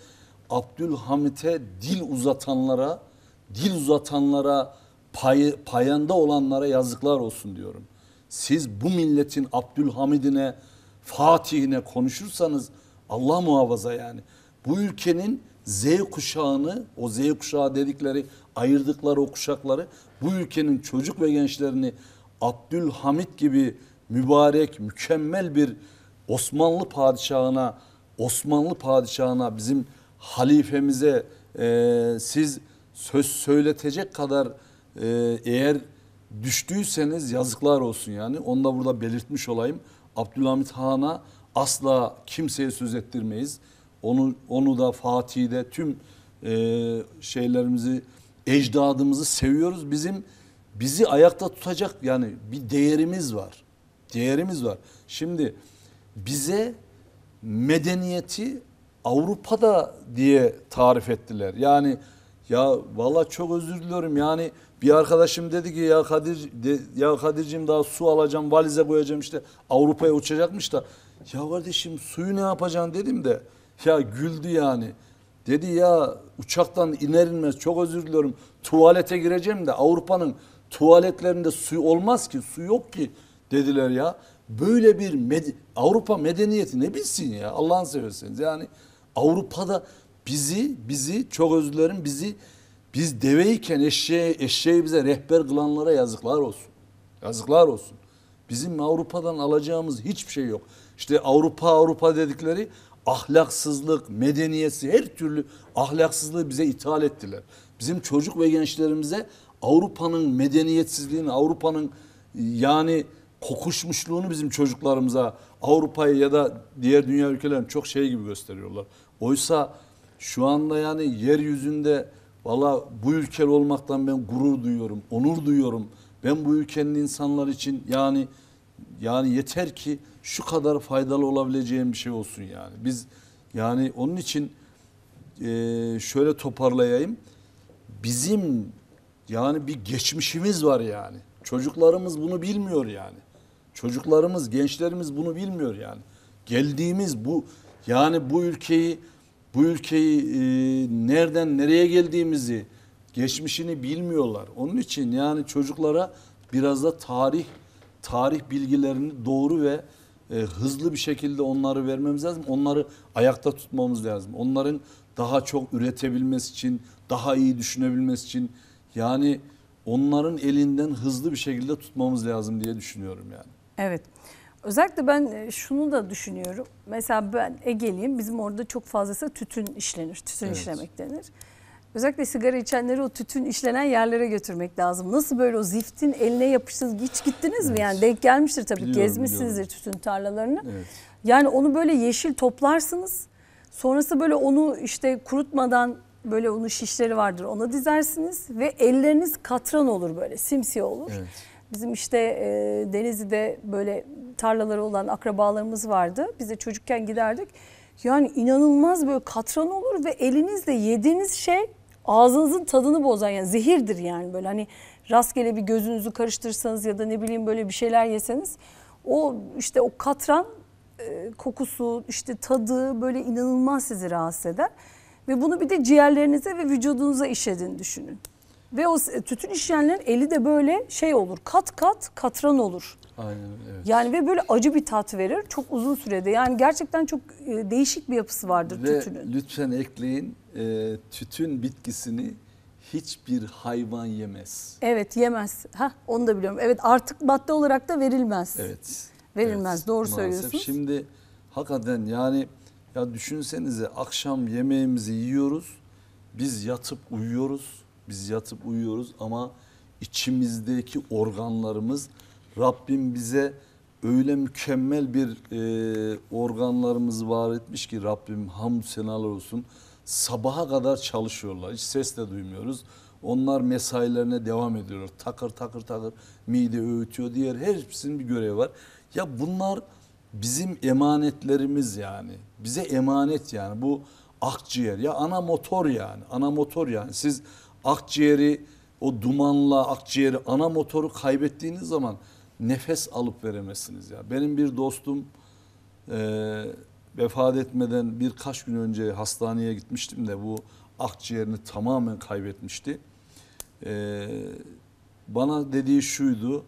B: Abdülhamit'e dil uzatanlara dil uzatanlara, pay, payanda olanlara yazıklar olsun diyorum. Siz bu milletin Abdülhamid'ine, Fatih'ine konuşursanız Allah muhafaza yani. Bu ülkenin Z kuşağını, o Z kuşağı dedikleri, ayırdıkları o kuşakları, bu ülkenin çocuk ve gençlerini Abdülhamid gibi mübarek, mükemmel bir Osmanlı padişahına, Osmanlı padişahına, bizim halifemize e, siz söz söyletecek kadar e, eğer düştüyseniz yazıklar olsun yani. Onu da burada belirtmiş olayım. Abdülhamit Han'a asla kimseye söz ettirmeyiz. Onu, onu da Fatih'de tüm e, şeylerimizi, ecdadımızı seviyoruz. Bizim bizi ayakta tutacak yani bir değerimiz var. Değerimiz var. Şimdi bize medeniyeti Avrupa'da diye tarif ettiler. Yani ya valla çok özür diliyorum yani bir arkadaşım dedi ki ya Kadir de, ya Kadir'cim daha su alacağım valize koyacağım işte Avrupa'ya uçacakmış da ya kardeşim suyu ne yapacaksın dedim de ya güldü yani. Dedi ya uçaktan iner inmez çok özür diliyorum tuvalete gireceğim de Avrupa'nın tuvaletlerinde su olmaz ki su yok ki dediler ya. Böyle bir med Avrupa medeniyeti ne bilsin ya Allah'ın seversiniz yani Avrupa'da bizi, bizi çok özür dilerim bizi biz deveyken eşeğe, eşeği bize rehber kılanlara yazıklar olsun. Yazıklar olsun. Bizim Avrupa'dan alacağımız hiçbir şey yok. İşte Avrupa Avrupa dedikleri ahlaksızlık, medeniyeti her türlü ahlaksızlığı bize ithal ettiler. Bizim çocuk ve gençlerimize Avrupa'nın medeniyetsizliğini, Avrupa'nın e, yani kokuşmuşluğunu bizim çocuklarımıza Avrupa'yı ya da diğer dünya ülkelerini çok şey gibi gösteriyorlar. Oysa şu anda yani yeryüzünde valla bu ülke olmaktan ben gurur duyuyorum, onur duyuyorum. Ben bu ülkenin insanlar için yani yani yeter ki şu kadar faydalı olabileceğim bir şey olsun yani. Biz yani onun için e, şöyle toparlayayım. Bizim yani bir geçmişimiz var yani. Çocuklarımız bunu bilmiyor yani. Çocuklarımız, gençlerimiz bunu bilmiyor yani. Geldiğimiz bu yani bu ülkeyi bu ülkeyi e, nereden nereye geldiğimizi, geçmişini bilmiyorlar. Onun için yani çocuklara biraz da tarih tarih bilgilerini doğru ve e, hızlı bir şekilde onları vermemiz lazım. Onları ayakta tutmamız lazım. Onların daha çok üretebilmesi için, daha iyi düşünebilmesi için yani onların elinden hızlı bir şekilde tutmamız lazım diye düşünüyorum yani.
A: Evet. Özellikle ben e, şunu da düşünüyorum. Mesela ben Ege'liyim. Bizim orada çok fazlası tütün işlenir. Tütün evet. işlemek denir. Özellikle sigara içenleri o tütün işlenen yerlere götürmek lazım. Nasıl böyle o ziftin eline yapıştınız hiç gittiniz evet. mi? Yani denk gelmiştir tabii biliyorum, gezmişsinizdir biliyorum. tütün tarlalarını. Evet. Yani onu böyle yeşil toplarsınız. Sonrası böyle onu işte kurutmadan böyle onun şişleri vardır ona dizersiniz ve elleriniz katran olur böyle simsiye olur. Evet. Bizim işte e, Denizli'de böyle tarlaları olan akrabalarımız vardı. Biz de çocukken giderdik. Yani inanılmaz böyle katran olur ve elinizle yediğiniz şey ağzınızın tadını bozan yani zehirdir yani böyle hani rastgele bir gözünüzü karıştırsanız ya da ne bileyim böyle bir şeyler yeseniz o işte o katran e, kokusu işte tadı böyle inanılmaz sizi rahatsız eder ve bunu bir de ciğerlerinize ve vücudunuza işlediğini düşünün. Ve o e, tütün işleyenlerin eli de böyle şey olur. Kat kat katran olur. Aynen evet. Yani ve böyle acı bir tat verir çok uzun sürede. Yani gerçekten çok e, değişik bir yapısı vardır ve tütünün.
B: lütfen ekleyin e, tütün bitkisini hiçbir hayvan yemez.
A: Evet yemez. Ha onu da biliyorum. Evet artık madde olarak da verilmez. Evet. Verilmez evet, doğru maalesef. söylüyorsunuz.
B: Şimdi hakikaten yani ya düşünsenize akşam yemeğimizi yiyoruz. Biz yatıp uyuyoruz biz yatıp uyuyoruz ama içimizdeki organlarımız Rabbim bize öyle mükemmel bir e, organlarımız var etmiş ki Rabbim hamd senalar olsun. Sabaha kadar çalışıyorlar. Hiç ses de duymuyoruz. Onlar mesailerine devam ediyorlar. Takır takır takır mide öğütüyor. Diğer hepsinin bir görevi var. Ya bunlar bizim emanetlerimiz yani. Bize emanet yani. Bu akciğer ya ana motor yani. Ana motor yani. Siz akciğeri o dumanla akciğeri ana motoru kaybettiğiniz zaman nefes alıp veremezsiniz ya. Benim bir dostum e, vefat etmeden birkaç gün önce hastaneye gitmiştim de bu akciğerini tamamen kaybetmişti. E, bana dediği şuydu.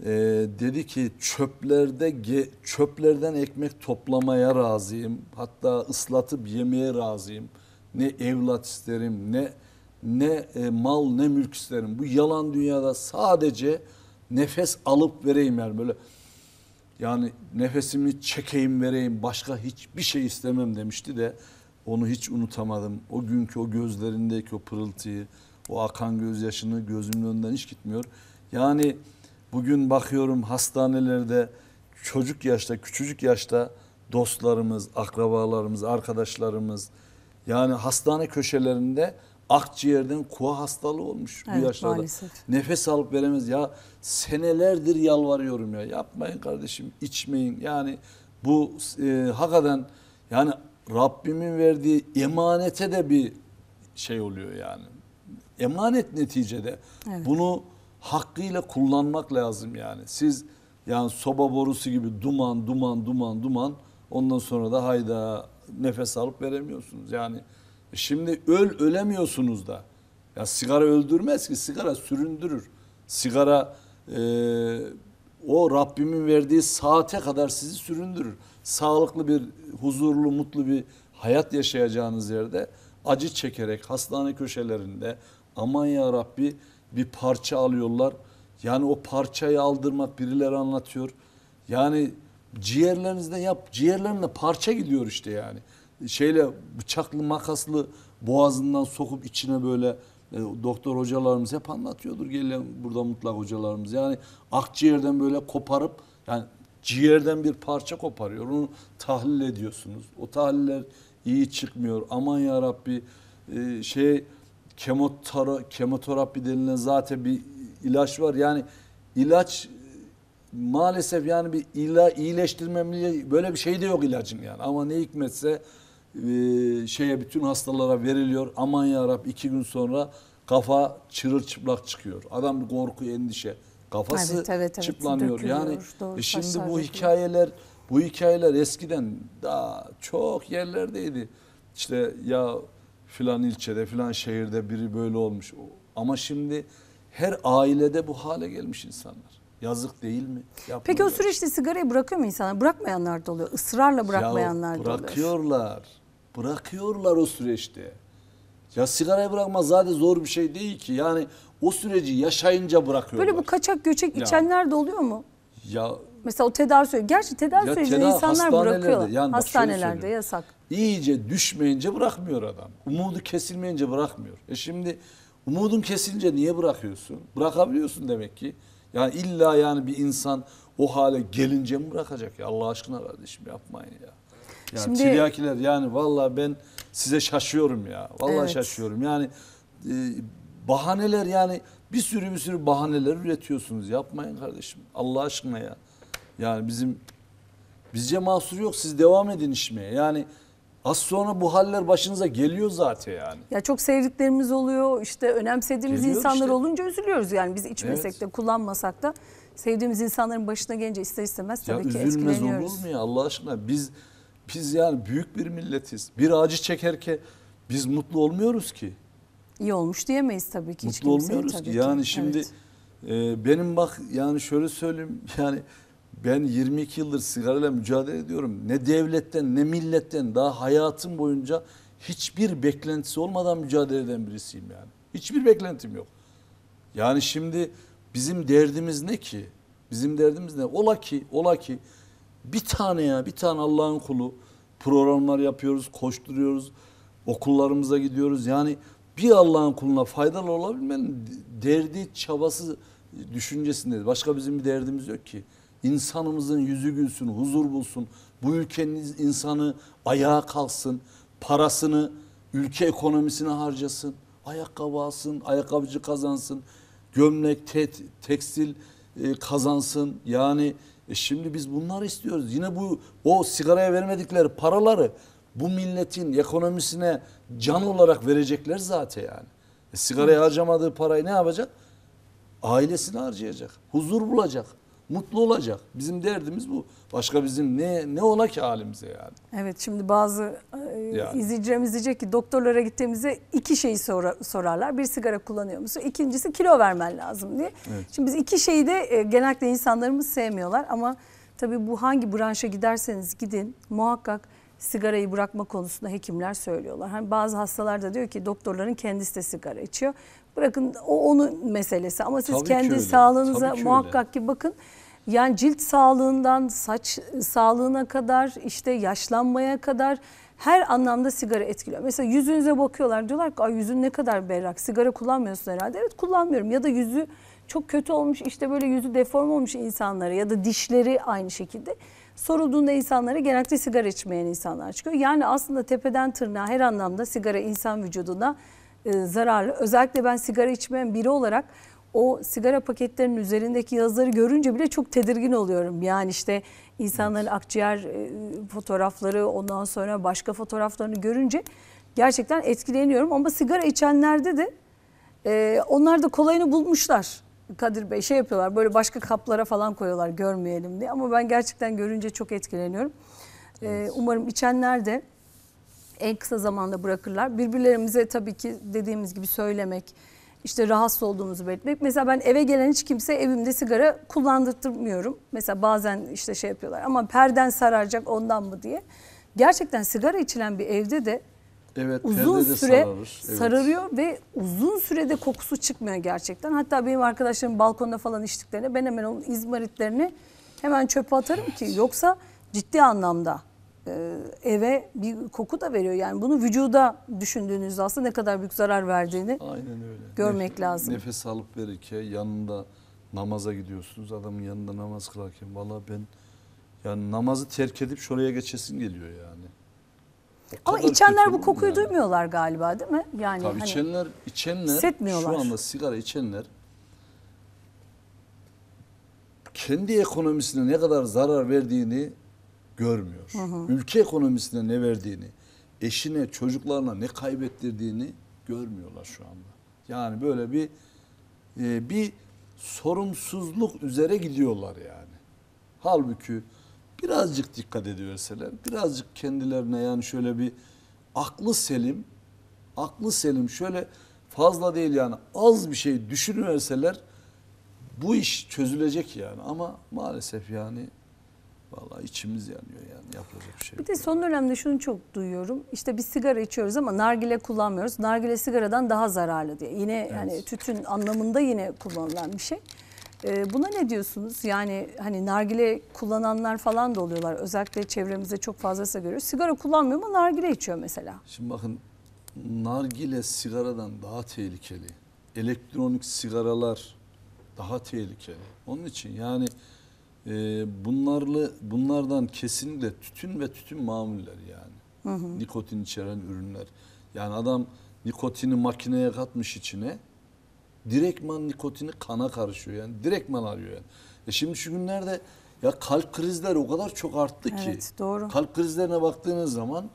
B: E, dedi ki çöplerde çöplerden ekmek toplamaya razıyım. Hatta ıslatıp yemeye razıyım. Ne evlat isterim ne ne e, mal ne mülk isterim. Bu yalan dünyada sadece nefes alıp vereyim yani böyle yani nefesimi çekeyim vereyim başka hiçbir şey istemem demişti de onu hiç unutamadım. O günkü o gözlerindeki o pırıltıyı, o akan gözyaşını gözümün önünden hiç gitmiyor. Yani bugün bakıyorum hastanelerde çocuk yaşta, küçücük yaşta dostlarımız, akrabalarımız, arkadaşlarımız yani hastane köşelerinde akciğerden kuva hastalığı olmuş evet, bu yaşlarda. Maalesef. Nefes alıp veremez ya senelerdir yalvarıyorum ya yapmayın kardeşim içmeyin yani bu e, hakikaten yani Rabbimin verdiği emanete de bir şey oluyor yani. Emanet neticede. Evet. Bunu hakkıyla kullanmak lazım yani. Siz yani soba borusu gibi duman duman duman duman ondan sonra da hayda nefes alıp veremiyorsunuz. Yani Şimdi öl ölemiyorsunuz da. Ya sigara öldürmez ki sigara süründürür. Sigara e, o Rabbimin verdiği saate kadar sizi süründürür. Sağlıklı bir, huzurlu, mutlu bir hayat yaşayacağınız yerde acı çekerek hastane köşelerinde aman ya Rabbi bir parça alıyorlar. Yani o parçayı aldırmak birileri anlatıyor. Yani ciğerlerinizden yap ciğerlerine parça gidiyor işte yani şeyle bıçaklı makaslı boğazından sokup içine böyle e, doktor hocalarımız hep anlatıyordur gelen burada mutlak hocalarımız. Yani akciğerden böyle koparıp yani ciğerden bir parça koparıyor. Onu tahlil ediyorsunuz. O tahliller iyi çıkmıyor. Aman ya Rabbi e, şey kemotara, kemoterapi denilen zaten bir ilaç var. Yani ilaç maalesef yani bir ila, iyileştirme böyle bir şey de yok ilacın yani. Ama ne hikmetse ee, şeye bütün hastalara veriliyor. Aman ya yarab iki gün sonra kafa çırılçıplak çıkıyor. Adam bir korku, endişe. Kafası evet, evet, evet. çıplanıyor. yani doğru, e şimdi bu hikayeler bu hikayeler eskiden daha çok yerlerdeydi. İşte ya filan ilçede filan şehirde biri böyle olmuş. Ama şimdi her ailede bu hale gelmiş insanlar. Yazık değil mi? Yapmıyor. Peki o süreçte
A: sigarayı bırakıyor mu insanlar? Bırakmayanlar da oluyor. Israrla bırakmayanlar ya, da oluyor.
B: Bırakıyorlar. Bırakıyorlar o süreçte. Ya sigarayı bırakma zaten zor bir şey değil ki. Yani o süreci yaşayınca bırakıyorlar. Böyle
A: bu kaçak göçek Ya. de oluyor mu? Ya Mesela o tedavi süreci. Gerçi tedavi Ya sürecinde insanlar hastanelerde, yani Hastanelerde yasak.
B: İyice düşmeyince bırakmıyor adam. Umudu kesilmeyince bırakmıyor. E şimdi umudun kesilince niye bırakıyorsun? Bırakabiliyorsun demek ki. Yani illa yani bir insan o hale gelince mi bırakacak ya? Allah aşkına kardeşim yapmayın ya. Ya Şimdi, Tiryakiler yani valla ben size şaşıyorum ya. Valla evet. şaşıyorum yani e, bahaneler yani bir sürü bir sürü bahaneler üretiyorsunuz. Yapmayın kardeşim Allah aşkına ya. Yani bizim bizce mahsur yok siz devam edin işmeye yani. Az sonra bu haller başınıza geliyor zaten yani.
A: Ya çok sevdiklerimiz oluyor işte önemsediğimiz geliyor insanlar işte. olunca üzülüyoruz yani biz içmesek evet. de kullanmasak da sevdiğimiz insanların başına gelince ister istemez ya tabii ki etkileniyoruz. Ya üzülmez olur mu
B: ya Allah aşkına biz biz yani büyük bir milletiz. Bir ağacı çekerken biz mutlu olmuyoruz ki.
A: İyi olmuş diyemeyiz tabii ki. Mutlu olmuyoruz tabii ki. ki. Yani şimdi
B: evet. e, benim bak yani şöyle söyleyeyim yani ben 22 yıldır sigarayla mücadele ediyorum. Ne devletten ne milletten daha hayatım boyunca hiçbir beklentisi olmadan mücadele eden birisiyim yani. Hiçbir beklentim yok. Yani şimdi bizim derdimiz ne ki? Bizim derdimiz ne? Ola ki, ola ki bir tane ya bir tane Allah'ın kulu. Programlar yapıyoruz, koşturuyoruz. Okullarımıza gidiyoruz. Yani bir Allah'ın kuluna faydalı olabilmenin derdi, çabası, düşüncesinde. Başka bizim bir derdimiz yok ki. İnsanımızın yüzü gülsün, huzur bulsun. Bu ülkenin insanı ayağa kalksın. Parasını ülke ekonomisine harcasın. Ayakkabı alsın, ayakkabıcı kazansın. Gömlek, te tekstil e, kazansın. Yani e şimdi biz bunları istiyoruz. Yine bu o sigaraya vermedikleri paraları bu milletin ekonomisine can olarak verecekler zaten yani. E sigaraya harcamadığı parayı ne yapacak? Ailesini harcayacak. Huzur bulacak mutlu olacak. Bizim derdimiz bu. Başka bizim ne ne ola ki halimize yani.
A: Evet şimdi bazı e, yani. izleyicilerimiz diyecek ki doktorlara gittiğimizde iki şeyi sor, sorarlar. Bir sigara kullanıyor musun? İkincisi kilo vermen lazım diye. Evet. Şimdi biz iki şeyi de e, genellikle insanlarımız sevmiyorlar ama tabii bu hangi branşa giderseniz gidin muhakkak sigarayı bırakma konusunda hekimler söylüyorlar. Hani bazı hastalar da diyor ki doktorların kendisi de sigara içiyor. Bırakın o onun meselesi ama siz Tabii kendi sağlığınıza muhakkak ki bakın. Yani cilt sağlığından saç sağlığına kadar işte yaşlanmaya kadar her anlamda sigara etkiliyor. Mesela yüzünüze bakıyorlar diyorlar ki ay yüzün ne kadar berrak sigara kullanmıyorsun herhalde. Evet kullanmıyorum ya da yüzü çok kötü olmuş işte böyle yüzü deform olmuş insanlara ya da dişleri aynı şekilde. Sorulduğunda insanlara genellikle sigara içmeyen insanlar çıkıyor. Yani aslında tepeden tırnağa her anlamda sigara insan vücuduna e, zararlı. Özellikle ben sigara içmeyen biri olarak o sigara paketlerinin üzerindeki yazıları görünce bile çok tedirgin oluyorum. Yani işte insanların evet. akciğer e, fotoğrafları ondan sonra başka fotoğraflarını görünce gerçekten etkileniyorum. Ama sigara içenlerde de e, onlar da kolayını bulmuşlar. Kadir Bey şey yapıyorlar böyle başka kaplara falan koyuyorlar görmeyelim diye. Ama ben gerçekten görünce çok etkileniyorum. Evet. umarım içenler de en kısa zamanda bırakırlar. Birbirlerimize tabii ki dediğimiz gibi söylemek, işte rahatsız olduğumuzu belirtmek. Mesela ben eve gelen hiç kimse evimde sigara kullandırtmıyorum. Mesela bazen işte şey yapıyorlar ama perden sararacak ondan mı diye. Gerçekten sigara içilen bir evde de
B: Evet, uzun süre de sararır.
A: Evet. ve uzun sürede kokusu çıkmıyor gerçekten. Hatta benim arkadaşlarım balkonda falan içtiklerine ben hemen onun izmaritlerini hemen çöpe atarım ki yoksa ciddi anlamda e, eve bir koku da veriyor. Yani bunu vücuda düşündüğünüzde aslında ne kadar büyük zarar verdiğini Aynen öyle. görmek nefes, lazım.
B: Nefes alıp verirken yanında namaza gidiyorsunuz. Adamın yanında namaz kılarken valla ben yani namazı terk edip şuraya geçesin geliyor yani. Ama içenler bu kokuyu yani.
A: duymuyorlar galiba değil mi? Yani Tabii hani içenler,
B: içenler şu anda sigara içenler kendi ekonomisine ne kadar zarar verdiğini görmüyor. Hı hı. Ülke ekonomisine ne verdiğini, eşine, çocuklarına ne kaybettirdiğini görmüyorlar şu anda. Yani böyle bir e, bir sorumsuzluk üzere gidiyorlar yani. Halbuki birazcık dikkat ediyorsalar, birazcık kendilerine yani şöyle bir aklı selim, aklı selim şöyle fazla değil yani az bir şey düşünüverseler bu iş çözülecek yani ama maalesef yani Valla içimiz yanıyor yani yapılacak bir şey. Bir
A: de son dönemde şunu çok duyuyorum. İşte biz sigara içiyoruz ama nargile kullanmıyoruz. Nargile sigaradan daha zararlı diye. Yine evet. yani tütün anlamında yine kullanılan bir şey. Ee, buna ne diyorsunuz? Yani hani nargile kullananlar falan da oluyorlar. Özellikle çevremizde çok fazlası görüyoruz. Sigara kullanmıyor ama nargile içiyor mesela.
B: Şimdi bakın nargile sigaradan daha tehlikeli. Elektronik sigaralar daha tehlikeli. Onun için yani e, bunlarla bunlardan kesinlikle tütün ve tütün mamuller yani. Hı hı. Nikotin içeren ürünler. Yani adam nikotini makineye katmış içine. Direktman nikotini kana karışıyor yani. Direktman arıyor yani. E şimdi şu günlerde ya kalp krizleri o kadar çok arttı ki. Evet doğru. Kalp krizlerine baktığınız zaman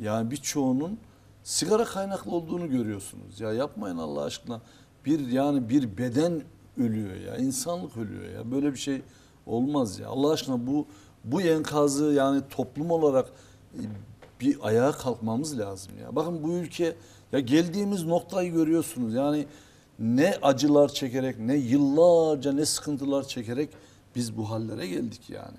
B: yani birçoğunun sigara kaynaklı olduğunu görüyorsunuz. Ya yapmayın Allah aşkına. Bir yani bir beden ölüyor ya. insanlık ölüyor ya. Böyle bir şey Olmaz ya. Allah aşkına bu bu enkazı yani toplum olarak e, bir ayağa kalkmamız lazım ya. Bakın bu ülke ya geldiğimiz noktayı görüyorsunuz. Yani ne acılar çekerek ne yıllarca ne sıkıntılar çekerek biz bu hallere geldik yani.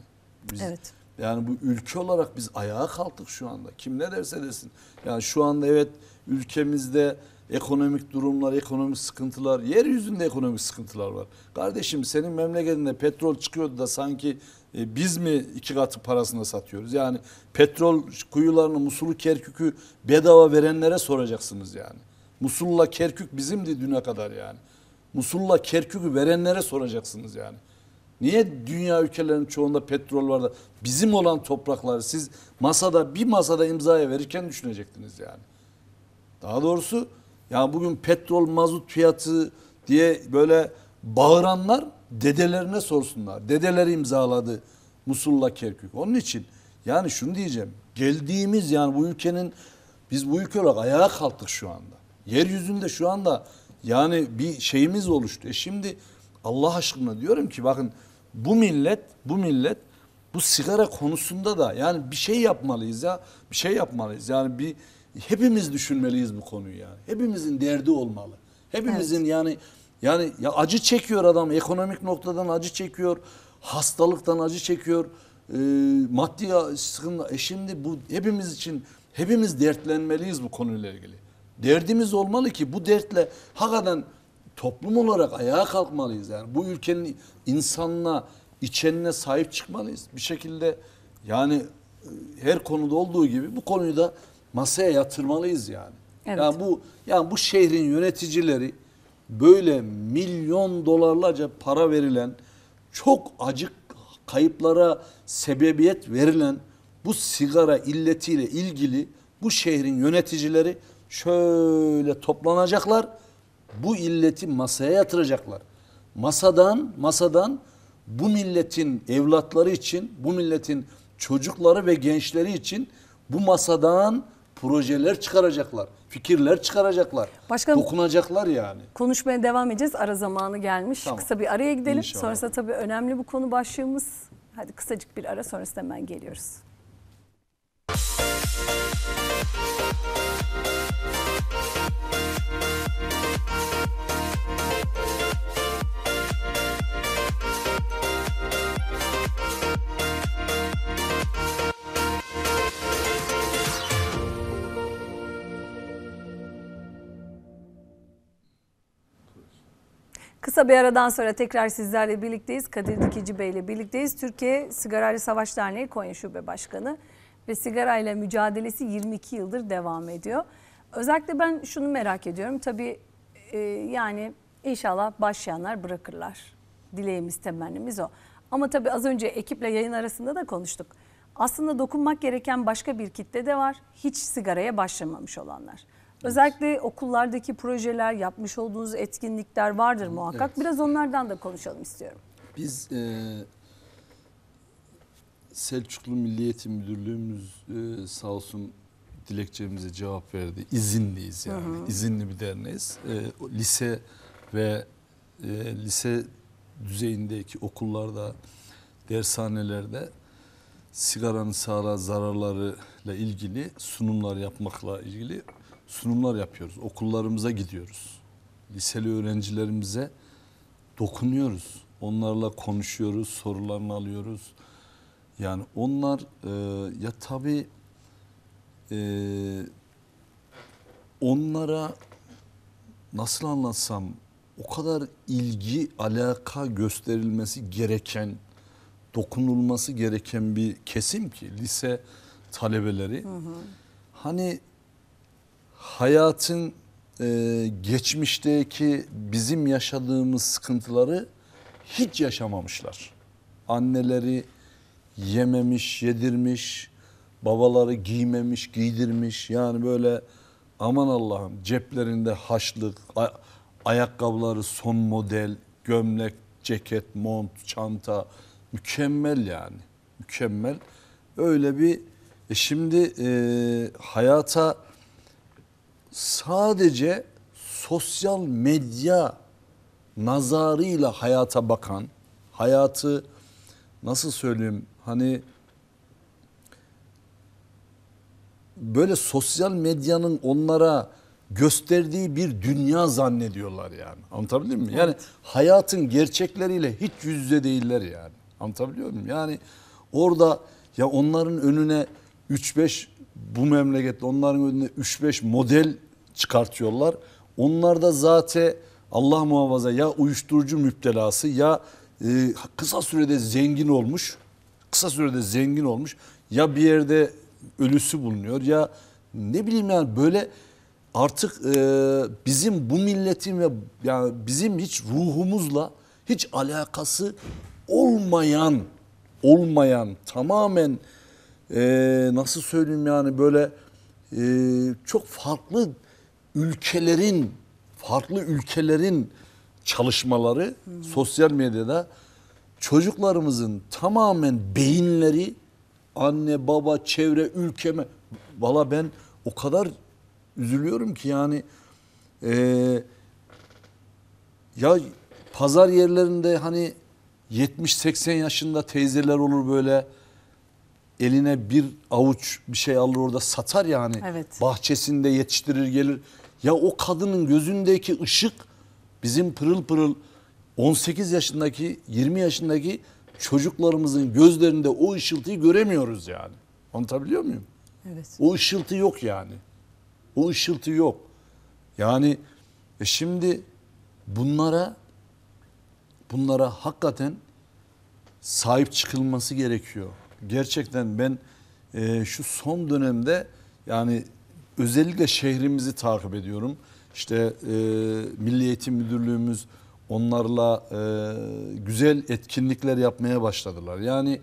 B: Biz, evet. Yani bu ülke olarak biz ayağa kalktık şu anda. Kim ne derse desin. Yani şu anda evet ülkemizde Ekonomik durumlar, ekonomik sıkıntılar, yeryüzünde ekonomik sıkıntılar var. Kardeşim senin memleketinde petrol çıkıyordu da sanki e, biz mi iki katı parasına satıyoruz? Yani petrol kuyularını Musul'u Kerkük'ü bedava verenlere soracaksınız yani. Musul'la Kerkük bizimdi düne kadar yani. Musul'la Kerkük'ü verenlere soracaksınız yani. Niye dünya ülkelerinin çoğunda petrol var da bizim olan toprakları siz masada bir masada imzaya verirken düşünecektiniz yani. Daha doğrusu yani bugün petrol, mazot fiyatı diye böyle bağıranlar dedelerine sorsunlar. Dedeler imzaladı Musul'la Kerkük. Onun için yani şunu diyeceğim. Geldiğimiz yani bu ülkenin biz bu ülke olarak ayağa kalktık şu anda. Yeryüzünde şu anda yani bir şeyimiz oluştu. E şimdi Allah aşkına diyorum ki bakın bu millet bu millet bu sigara konusunda da yani bir şey yapmalıyız ya. Bir şey yapmalıyız. Yani bir hepimiz düşünmeliyiz bu konuyu yani. Hepimizin derdi olmalı. Hepimizin evet. yani yani ya acı çekiyor adam ekonomik noktadan acı çekiyor, hastalıktan acı çekiyor, e, maddi sıkıntı. E şimdi bu hepimiz için hepimiz dertlenmeliyiz bu konuyla ilgili. Derdimiz olmalı ki bu dertle hakikaten toplum olarak ayağa kalkmalıyız. Yani bu ülkenin insanına, içenine sahip çıkmalıyız. Bir şekilde yani e, her konuda olduğu gibi bu konuyu da masaya yatırmalıyız yani. Evet. Yani bu yani bu şehrin yöneticileri böyle milyon dolarlarca para verilen çok acık kayıplara sebebiyet verilen bu sigara illetiyle ilgili bu şehrin yöneticileri şöyle toplanacaklar. Bu illeti masaya yatıracaklar. Masadan masadan bu milletin evlatları için, bu milletin çocukları ve gençleri için bu masadan projeler çıkaracaklar, fikirler çıkaracaklar. Başkanım, dokunacaklar yani.
A: Konuşmaya devam edeceğiz. Ara zamanı gelmiş. Tamam. Kısa bir araya gidelim. İnşallah. Sonrasında tabii önemli bu konu başlığımız. Hadi kısacık bir ara sonrasında hemen geliyoruz. Kısa bir aradan sonra tekrar sizlerle birlikteyiz. Kadir Dikici Bey ile birlikteyiz. Türkiye sigaralı Savaş Derneği Konya Şube Başkanı ve sigarayla mücadelesi 22 yıldır devam ediyor. Özellikle ben şunu merak ediyorum. Tabii e, yani inşallah başlayanlar bırakırlar. Dileğimiz, temennimiz o. Ama tabii az önce ekiple yayın arasında da konuştuk. Aslında dokunmak gereken başka bir kitle de var. Hiç sigaraya başlamamış olanlar. Özellikle okullardaki projeler, yapmış olduğunuz etkinlikler vardır muhakkak. Evet. Biraz onlardan da konuşalım istiyorum.
B: Biz e, Selçuklu Milliyeti Müdürlüğümüz e, sağ olsun dilekçemize cevap verdi. İzinliyiz yani. Hı hı. İzinli bir derneğiz. E, lise ve e, lise düzeyindeki okullarda, dershanelerde sigaranın sağlığa zararlarıyla ilgili sunumlar yapmakla ilgili sunumlar yapıyoruz. Okullarımıza gidiyoruz. Liseli öğrencilerimize dokunuyoruz. Onlarla konuşuyoruz, sorularını alıyoruz. Yani onlar e, ya tabii e, onlara nasıl anlatsam o kadar ilgi, alaka gösterilmesi gereken, dokunulması gereken bir kesim ki lise talebeleri. Hı hı. Hani hayatın e, geçmişteki bizim yaşadığımız sıkıntıları hiç yaşamamışlar. Anneleri yememiş, yedirmiş, babaları giymemiş, giydirmiş. Yani böyle aman Allah'ım ceplerinde haçlık, ayakkabıları son model, gömlek, ceket, mont, çanta mükemmel yani. Mükemmel. Öyle bir e şimdi e, hayata sadece sosyal medya nazarıyla hayata bakan, hayatı nasıl söyleyeyim hani böyle sosyal medyanın onlara gösterdiği bir dünya zannediyorlar yani. Anlatabiliyor muyum? Yani hayatın gerçekleriyle hiç yüz yüze değiller yani. Anlatabiliyor muyum? Yani orada ya onların önüne 3-5 bu memlekette onların önüne 3-5 model çıkartıyorlar. Onlar da zaten Allah muhafaza ya uyuşturucu müptelası ya e, kısa sürede zengin olmuş. Kısa sürede zengin olmuş. Ya bir yerde ölüsü bulunuyor ya ne bileyim yani böyle artık e, bizim bu milletin ve yani bizim hiç ruhumuzla hiç alakası olmayan olmayan tamamen e, nasıl söyleyeyim yani böyle e, çok farklı ülkelerin, farklı ülkelerin çalışmaları hmm. sosyal medyada çocuklarımızın tamamen beyinleri anne, baba, çevre, ülkeme. Valla ben o kadar üzülüyorum ki yani e, ya pazar yerlerinde hani 70-80 yaşında teyzeler olur böyle eline bir avuç bir şey alır orada satar yani. Evet. Bahçesinde yetiştirir gelir. Ya o kadının gözündeki ışık bizim pırıl pırıl 18 yaşındaki 20 yaşındaki çocuklarımızın gözlerinde o ışıltıyı göremiyoruz yani. Anlatabiliyor muyum? Evet. O ışıltı yok yani. O ışıltı yok. Yani e şimdi bunlara bunlara hakikaten sahip çıkılması gerekiyor. Gerçekten ben e, şu son dönemde yani özellikle şehrimizi takip ediyorum. İşte e, Milli Eğitim Müdürlüğümüz onlarla e, güzel etkinlikler yapmaya başladılar. Yani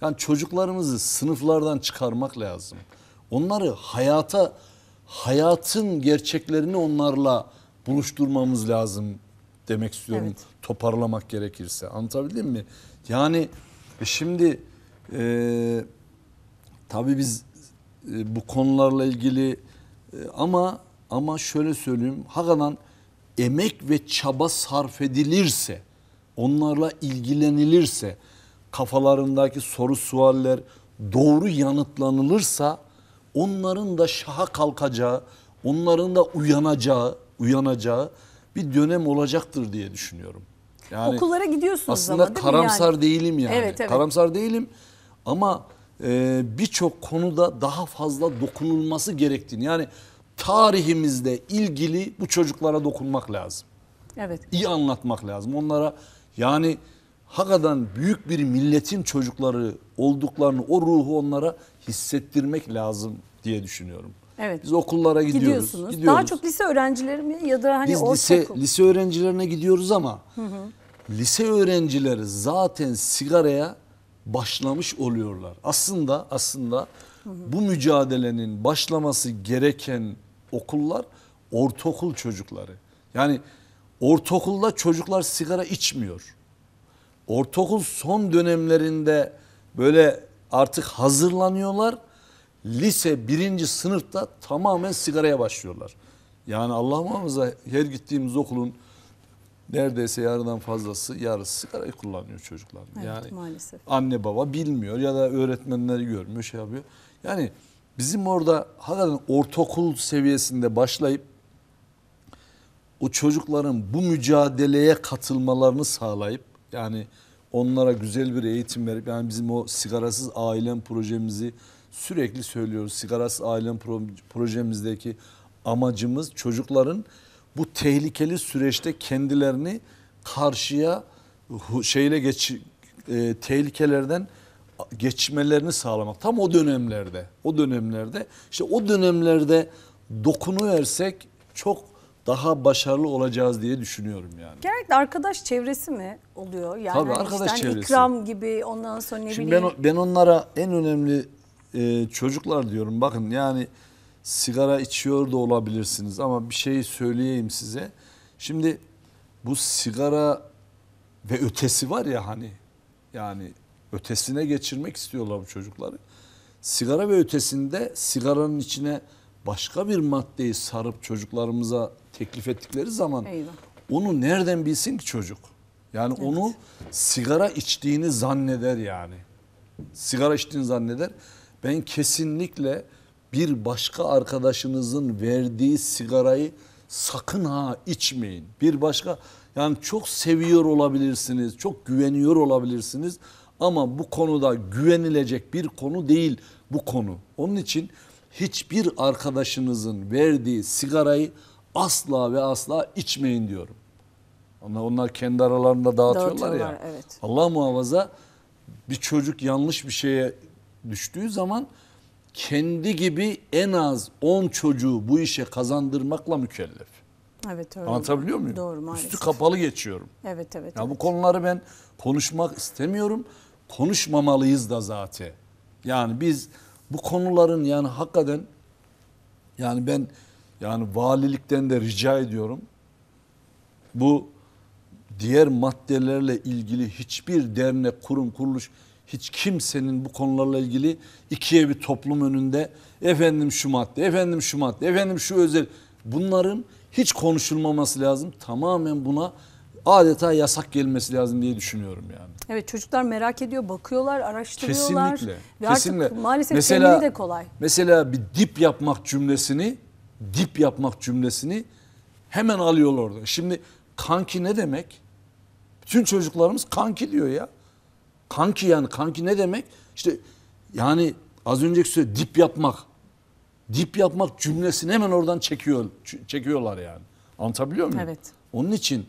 B: yani çocuklarımızı sınıflardan çıkarmak lazım. Onları hayata hayatın gerçeklerini onlarla buluşturmamız lazım demek istiyorum. Evet. Toparlamak gerekirse. Anlatabildim mi? Yani e, şimdi e, tabii biz e, bu konularla ilgili e, ama ama şöyle söyleyeyim hakikaten emek ve çaba sarf edilirse onlarla ilgilenilirse kafalarındaki soru sualler doğru yanıtlanılırsa onların da şaha kalkacağı, onların da uyanacağı, uyanacağı bir dönem olacaktır diye düşünüyorum. Yani Okullara
A: gidiyorsunuz aslında ama değil karamsar mi yani?
B: değilim yani. Evet, evet. Karamsar değilim ama ee, birçok konuda daha fazla dokunulması gerektiğini yani tarihimizle ilgili bu çocuklara dokunmak lazım. Evet. İyi anlatmak lazım. Onlara yani hakikaten büyük bir milletin çocukları olduklarını o ruhu onlara hissettirmek lazım diye düşünüyorum.
A: Evet. Biz okullara gidiyoruz. Gidiyorsunuz. Gidiyoruz. Daha çok lise öğrencileri mi ya da hani Biz lise, okul.
B: lise öğrencilerine gidiyoruz ama hı hı. lise öğrencileri zaten sigaraya başlamış oluyorlar. Aslında aslında bu mücadelenin başlaması gereken okullar ortaokul çocukları. Yani ortaokulda çocuklar sigara içmiyor. Ortaokul son dönemlerinde böyle artık hazırlanıyorlar. Lise birinci sınıfta tamamen sigaraya başlıyorlar. Yani Allah muhafaza her gittiğimiz okulun neredeyse yarıdan fazlası yarısı sigarayı kullanıyor çocuklar. Evet, yani maalesef. anne baba bilmiyor ya da öğretmenleri görmüyor şey yapıyor. Yani bizim orada hakikaten ortaokul seviyesinde başlayıp o çocukların bu mücadeleye katılmalarını sağlayıp yani onlara güzel bir eğitim verip yani bizim o sigarasız ailem projemizi sürekli söylüyoruz. Sigarasız ailem projemizdeki amacımız çocukların bu tehlikeli süreçte kendilerini karşıya şeyle geç e, tehlikelerden geçmelerini sağlamak. Tam o dönemlerde, o dönemlerde işte o dönemlerde dokunuversek çok daha başarılı olacağız diye düşünüyorum yani.
A: Genellikle arkadaş çevresi mi oluyor? Yani Tabii arkadaş işte çevresi. İkram gibi ondan sonra ne Şimdi bileyim.
B: Ben, ben onlara en önemli e, çocuklar diyorum bakın yani sigara içiyor da olabilirsiniz ama bir şey söyleyeyim size. Şimdi bu sigara ve ötesi var ya hani yani ötesine geçirmek istiyorlar bu çocukları. Sigara ve ötesinde sigaranın içine başka bir maddeyi sarıp çocuklarımıza teklif ettikleri zaman Eyvah. onu nereden bilsin ki çocuk? Yani evet. onu sigara içtiğini zanneder yani. Sigara içtiğini zanneder. Ben kesinlikle bir başka arkadaşınızın verdiği sigarayı sakın ha içmeyin. Bir başka yani çok seviyor olabilirsiniz, çok güveniyor olabilirsiniz ama bu konuda güvenilecek bir konu değil bu konu. Onun için hiçbir arkadaşınızın verdiği sigarayı asla ve asla içmeyin diyorum. Onlar, onlar kendi aralarında dağıtıyorlar, ya. Evet. Allah muhafaza bir çocuk yanlış bir şeye düştüğü zaman kendi gibi en az 10 çocuğu bu işe kazandırmakla mükellef.
A: Evet öyle. Anlatabiliyor muyum? Doğru maalesef. Üstü
B: kapalı geçiyorum.
A: Evet evet. Ya evet.
B: bu konuları ben konuşmak istemiyorum. Konuşmamalıyız da zaten. Yani biz bu konuların yani hakikaten yani ben yani valilikten de rica ediyorum. Bu diğer maddelerle ilgili hiçbir dernek, kurum, kuruluş hiç kimsenin bu konularla ilgili ikiye bir toplum önünde efendim şu madde, efendim şu madde, efendim şu özel bunların hiç konuşulmaması lazım. Tamamen buna adeta yasak gelmesi lazım diye düşünüyorum yani.
A: Evet çocuklar merak ediyor, bakıyorlar, araştırıyorlar. Kesinlikle. Ve kesinlikle. artık maalesef mesela, de kolay.
B: Mesela bir dip yapmak cümlesini, dip yapmak cümlesini hemen alıyorlar orada. Şimdi kanki ne demek? Bütün çocuklarımız kanki diyor ya. Kanki yani kanki ne demek? İşte yani az önceki söyle dip yapmak. Dip yapmak cümlesini hemen oradan çekiyor çekiyorlar yani. Anlatabiliyor muyum? Evet. Onun için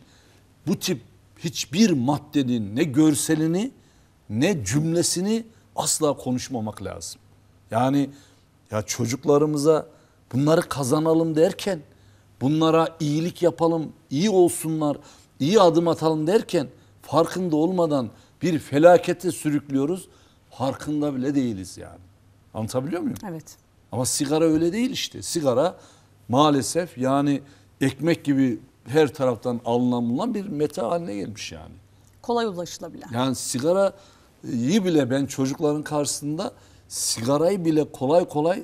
B: bu tip hiçbir maddenin ne görselini ne cümlesini asla konuşmamak lazım. Yani ya çocuklarımıza bunları kazanalım derken bunlara iyilik yapalım, iyi olsunlar, iyi adım atalım derken farkında olmadan bir felakete sürüklüyoruz. Farkında bile değiliz yani. Anlatabiliyor muyum? Evet. Ama sigara öyle değil işte. Sigara maalesef yani ekmek gibi her taraftan alınan bulunan bir meta haline gelmiş yani.
A: Kolay ulaşılabilen.
B: Yani sigara iyi bile ben çocukların karşısında sigarayı bile kolay kolay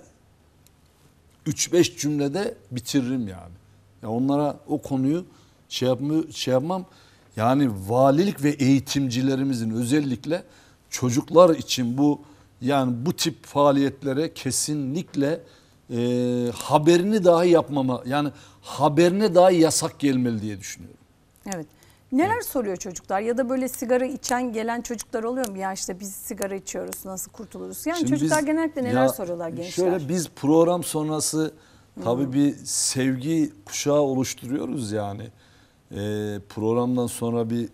B: 3-5 cümlede bitiririm yani. Ya onlara o konuyu şey yapmı şey yapmam yani valilik ve eğitimcilerimizin özellikle çocuklar için bu yani bu tip faaliyetlere kesinlikle e, haberini dahi yapmama yani haberine dahi yasak gelmeli diye
A: düşünüyorum. Evet. Neler evet. soruyor çocuklar ya da böyle sigara içen gelen çocuklar oluyor mu? Ya işte biz sigara içiyoruz nasıl kurtuluruz? Yani Şimdi çocuklar biz, genellikle neler ya, soruyorlar gençler? Şöyle
B: biz program sonrası tabii Hı hmm. -hı. bir sevgi kuşağı oluşturuyoruz yani e, programdan sonra bir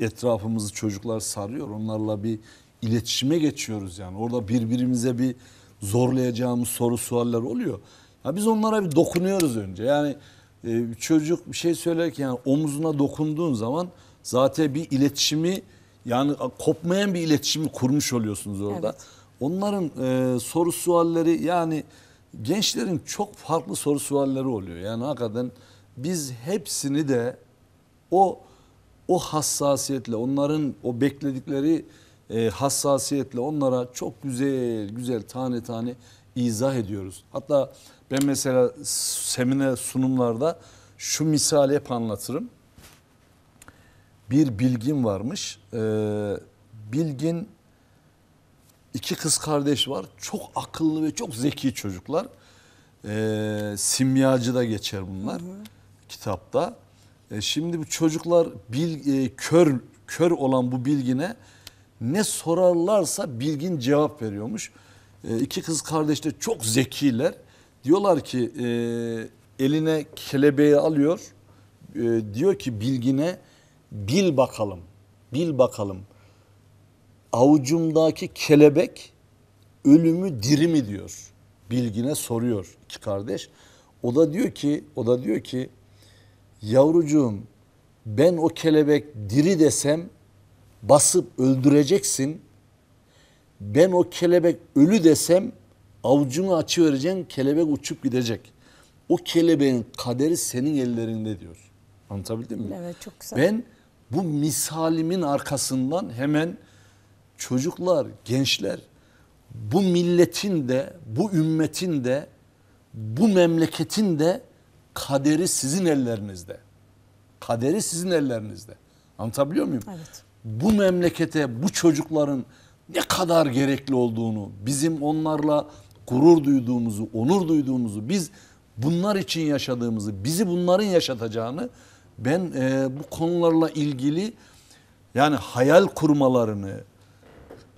B: etrafımızı çocuklar sarıyor. Onlarla bir iletişime geçiyoruz yani. Orada birbirimize bir zorlayacağımız soru sualler oluyor. Ya biz onlara bir dokunuyoruz önce. Yani e, çocuk bir şey söylerken yani omuzuna dokunduğun zaman zaten bir iletişimi yani kopmayan bir iletişimi kurmuş oluyorsunuz orada. Evet. Onların e, soru sualleri yani gençlerin çok farklı soru sualleri oluyor. Yani hakikaten biz hepsini de o o hassasiyetle onların o bekledikleri e, hassasiyetle onlara çok güzel güzel tane tane izah ediyoruz. Hatta ben mesela seminer sunumlarda şu misali hep anlatırım. Bir bilgin varmış. E, bilgin iki kız kardeş var. Çok akıllı ve çok zeki çocuklar. E, simyacı da geçer bunlar. Hı hı kitapta. E, şimdi bu çocuklar bil, e, kör kör olan bu bilgine ne sorarlarsa bilgin cevap veriyormuş. E, iki kız kardeş de çok zekiler. Diyorlar ki e, eline kelebeği alıyor. E, diyor ki bilgine bil bakalım. Bil bakalım. Avucumdaki kelebek ölümü diri mi diyor. Bilgine soruyor iki kardeş. O da diyor ki, o da diyor ki yavrucuğum ben o kelebek diri desem basıp öldüreceksin. Ben o kelebek ölü desem avucunu açıvereceksin kelebek uçup gidecek. O kelebeğin kaderi senin ellerinde diyor. Anlatabildim mi?
A: Evet çok güzel. Ben
B: bu misalimin arkasından hemen çocuklar, gençler bu milletin de, bu ümmetin de, bu memleketin de kaderi sizin ellerinizde. Kaderi sizin ellerinizde. Anlatabiliyor muyum? Evet. Bu memlekete bu çocukların ne kadar gerekli olduğunu, bizim onlarla gurur duyduğumuzu, onur duyduğumuzu, biz bunlar için yaşadığımızı, bizi bunların yaşatacağını ben e, bu konularla ilgili yani hayal kurmalarını,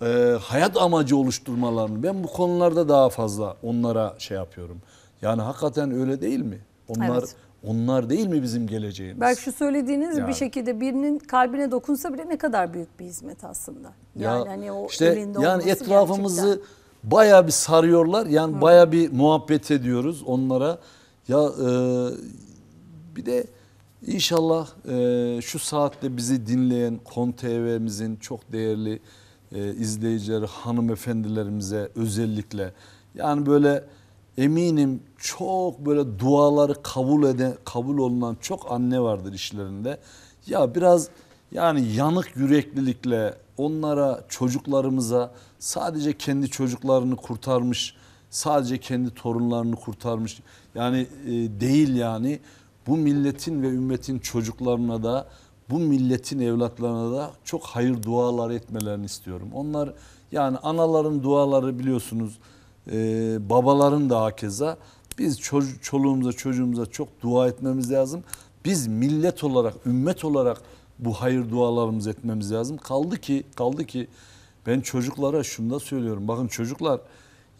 B: e, hayat amacı oluşturmalarını ben bu konularda daha fazla onlara şey yapıyorum. Yani hakikaten öyle değil mi? Onlar evet. onlar değil mi bizim geleceğimiz? Belki
A: şu söylediğiniz yani. bir şekilde birinin kalbine dokunsa bile ne kadar büyük bir hizmet aslında. Yani ya, hani o işte, elinde yani etrafımızı
B: gerçekten. bayağı bir sarıyorlar. Yani Hı. bayağı bir muhabbet ediyoruz onlara. Ya e, bir de inşallah e, şu saatte bizi dinleyen Kon TV'mizin çok değerli e, izleyicileri, hanımefendilerimize özellikle yani böyle eminim çok böyle duaları kabul eden, kabul olunan çok anne vardır işlerinde. Ya biraz yani yanık yüreklilikle onlara çocuklarımıza sadece kendi çocuklarını kurtarmış, sadece kendi torunlarını kurtarmış yani e, değil yani bu milletin ve ümmetin çocuklarına da bu milletin evlatlarına da çok hayır dualar etmelerini istiyorum. Onlar yani anaların duaları biliyorsunuz e, babaların da hakeza biz çocuk, çoluğumuza çocuğumuza çok dua etmemiz lazım. Biz millet olarak, ümmet olarak bu hayır dualarımızı etmemiz lazım. Kaldı ki, kaldı ki ben çocuklara şunu da söylüyorum. Bakın çocuklar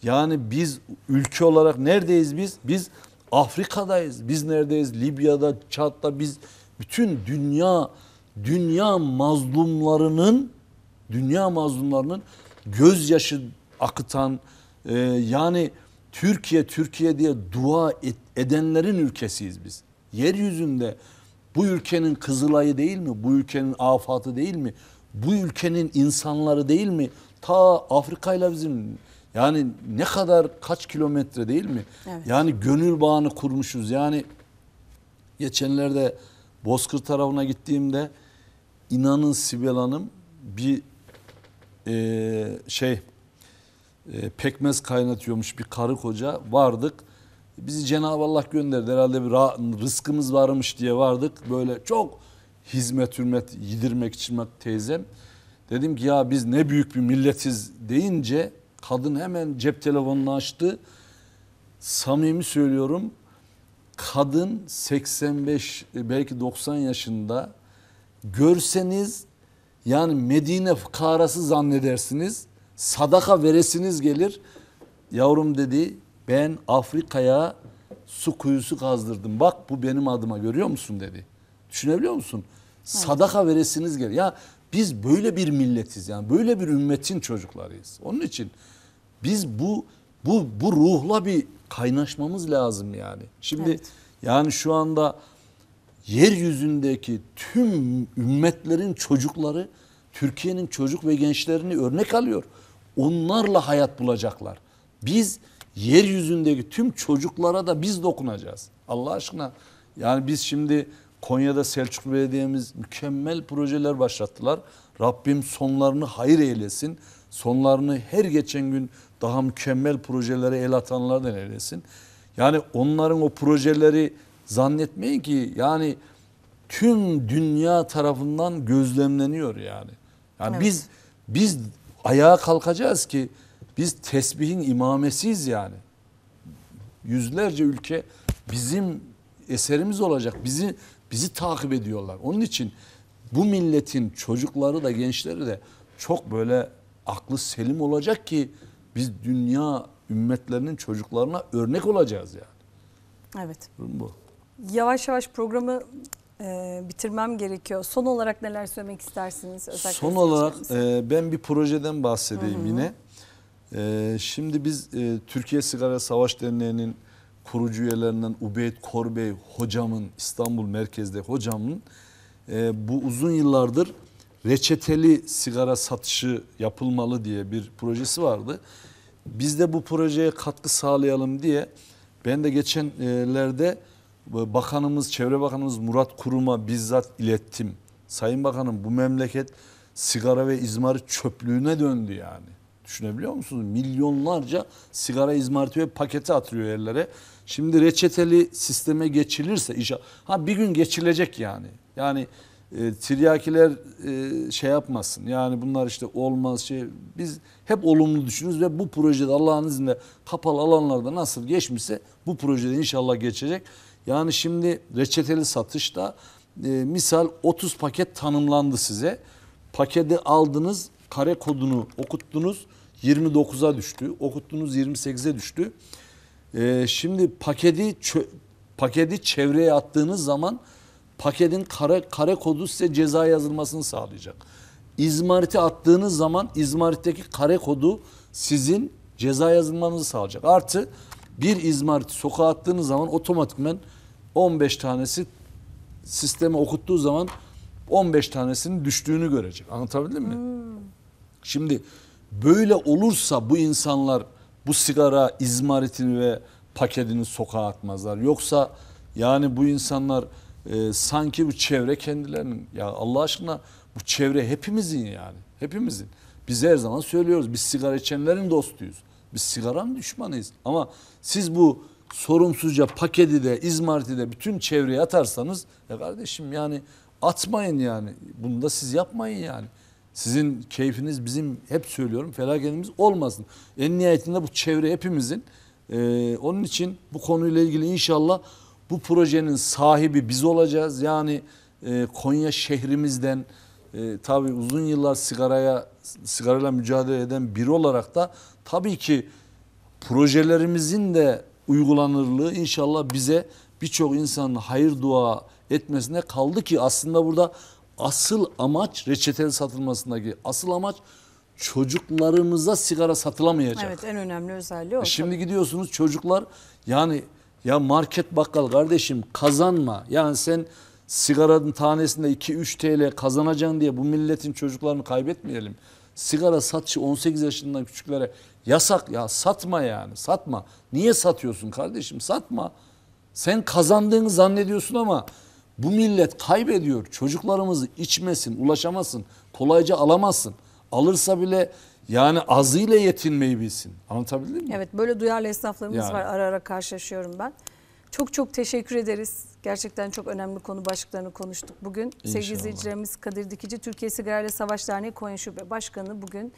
B: yani biz ülke olarak neredeyiz biz? Biz Afrika'dayız. Biz neredeyiz? Libya'da, Çad'da biz bütün dünya dünya mazlumlarının dünya mazlumlarının gözyaşı akıtan ee, yani Türkiye Türkiye diye dua et, edenlerin ülkesiyiz biz. Yeryüzünde bu ülkenin kızılayı değil mi? Bu ülkenin afatı değil mi? Bu ülkenin insanları değil mi? Ta Afrika ile bizim yani ne kadar kaç kilometre değil mi? Evet. Yani gönül bağını kurmuşuz. Yani geçenlerde Bozkır tarafına gittiğimde inanın Sibel Hanım bir e, şey e, pekmez kaynatıyormuş bir karı koca vardık. Bizi Cenab-ı Allah gönderdi herhalde bir rızkımız varmış diye vardık. Böyle çok hizmet hürmet yedirmek için teyzem. Dedim ki ya biz ne büyük bir milletiz deyince kadın hemen cep telefonunu açtı. Samimi söylüyorum kadın 85 e, belki 90 yaşında görseniz yani Medine fıkarası zannedersiniz sadaka veresiniz gelir. Yavrum dedi ben Afrika'ya su kuyusu kazdırdım. Bak bu benim adıma görüyor musun dedi. Düşünebiliyor musun? Sadaka veresiniz gelir. Ya biz böyle bir milletiz yani böyle bir ümmetin çocuklarıyız. Onun için biz bu bu bu ruhla bir kaynaşmamız lazım yani. Şimdi evet. yani şu anda yeryüzündeki tüm ümmetlerin çocukları Türkiye'nin çocuk ve gençlerini örnek alıyor. Onlarla hayat bulacaklar. Biz yeryüzündeki tüm çocuklara da biz dokunacağız. Allah aşkına yani biz şimdi Konya'da Selçuklu Belediye'miz mükemmel projeler başlattılar. Rabbim sonlarını hayır eylesin. Sonlarını her geçen gün daha mükemmel projelere el atanlardan eylesin. Yani onların o projeleri zannetmeyin ki yani tüm dünya tarafından gözlemleniyor yani. Yani evet. biz biz ayağa kalkacağız ki biz tesbihin imamesiyiz yani. Yüzlerce ülke bizim eserimiz olacak. Bizi bizi takip ediyorlar. Onun için bu milletin çocukları da gençleri de çok böyle aklı selim olacak ki biz dünya ümmetlerinin çocuklarına örnek olacağız yani. Evet. Durum bu.
A: Yavaş yavaş programı e, bitirmem gerekiyor. Son olarak neler söylemek istersiniz? Özellikle Son
B: olarak e, ben bir projeden bahsedeyim Hı -hı. yine. E, şimdi biz e, Türkiye Sigara Savaş Derneği'nin kurucu üyelerinden Ubeyd Korbey hocamın İstanbul merkezde hocamın e, bu uzun yıllardır reçeteli sigara satışı yapılmalı diye bir projesi vardı. Biz de bu projeye katkı sağlayalım diye ben de geçenlerde ee, bakanımız, Çevre Bakanımız Murat Kurum'a bizzat ilettim. Sayın Bakanım bu memleket sigara ve izmarı çöplüğüne döndü yani. Düşünebiliyor musunuz? Milyonlarca sigara izmariti ve paketi atılıyor yerlere. Şimdi reçeteli sisteme geçilirse Ha bir gün geçilecek yani. Yani e, tiryakiler e, şey yapmasın. Yani bunlar işte olmaz şey. Biz hep olumlu düşünürüz ve bu projede Allah'ın izniyle kapalı alanlarda nasıl geçmişse bu projede inşallah geçecek. Yani şimdi reçeteli satışta e, misal 30 paket tanımlandı size. Paketi aldınız, kare kodunu okuttunuz 29'a düştü. Okuttunuz 28'e düştü. E, şimdi paketi paketi çevreye attığınız zaman paketin kare, kare kodu size ceza yazılmasını sağlayacak. İzmarite attığınız zaman izmaritteki kare kodu sizin ceza yazılmanızı sağlayacak. Artı bir izmariti sokağa attığınız zaman otomatikmen 15 tanesi sisteme okuttuğu zaman 15 tanesinin düştüğünü görecek. Anlatabildim mi? Hmm. Şimdi böyle olursa bu insanlar bu sigara izmaritini ve paketini sokağa atmazlar. Yoksa yani bu insanlar e, sanki bu çevre kendilerinin ya Allah aşkına bu çevre hepimizin yani hepimizin. Biz her zaman söylüyoruz biz sigara içenlerin dostuyuz. Biz sigaranın düşmanıyız. Ama siz bu sorumsuzca paketi de izmariti de bütün çevreye atarsanız e kardeşim yani atmayın yani. Bunu da siz yapmayın yani. Sizin keyfiniz bizim hep söylüyorum felaketimiz olmasın. En nihayetinde bu çevre hepimizin. Ee, onun için bu konuyla ilgili inşallah bu projenin sahibi biz olacağız. Yani e, Konya şehrimizden e, tabii uzun yıllar sigaraya sigarayla mücadele eden biri olarak da tabii ki projelerimizin de uygulanırlığı inşallah bize birçok insanın hayır dua etmesine kaldı ki aslında burada asıl amaç reçeteli satılmasındaki asıl amaç çocuklarımıza sigara satılamayacak. Evet
A: en önemli özelliği o. E şimdi
B: gidiyorsunuz çocuklar yani ya market bakkal kardeşim kazanma. Yani sen sigaranın tanesinde 2-3 TL kazanacaksın diye bu milletin çocuklarını kaybetmeyelim. Sigara satışı 18 yaşından küçüklere yasak ya satma yani satma. Niye satıyorsun kardeşim satma. Sen kazandığını zannediyorsun ama bu millet kaybediyor. Çocuklarımızı içmesin, ulaşamazsın, kolayca alamazsın. Alırsa bile yani azıyla yetinmeyi bilsin. Anlatabildim
A: mi? Evet böyle duyarlı esnaflarımız yani. var ara ara karşılaşıyorum ben. Çok çok teşekkür ederiz. Gerçekten çok önemli konu başlıklarını konuştuk bugün. Sevgili izleyicilerimiz Kadir Dikici, Türkiye Sigarayla Savaş Derneği Konya Şube Başkanı bugün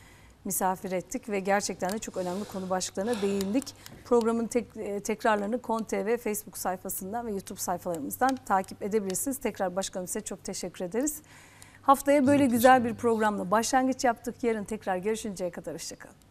A: misafir ettik ve gerçekten de çok önemli konu başlıklarına değindik. Programın tek, e, tekrarlarını Konte ve Facebook sayfasından ve YouTube sayfalarımızdan takip edebilirsiniz. Tekrar başkanım size çok teşekkür ederiz. Haftaya böyle güzel bir programla başlangıç yaptık. Yarın tekrar görüşünceye kadar hoşçakalın.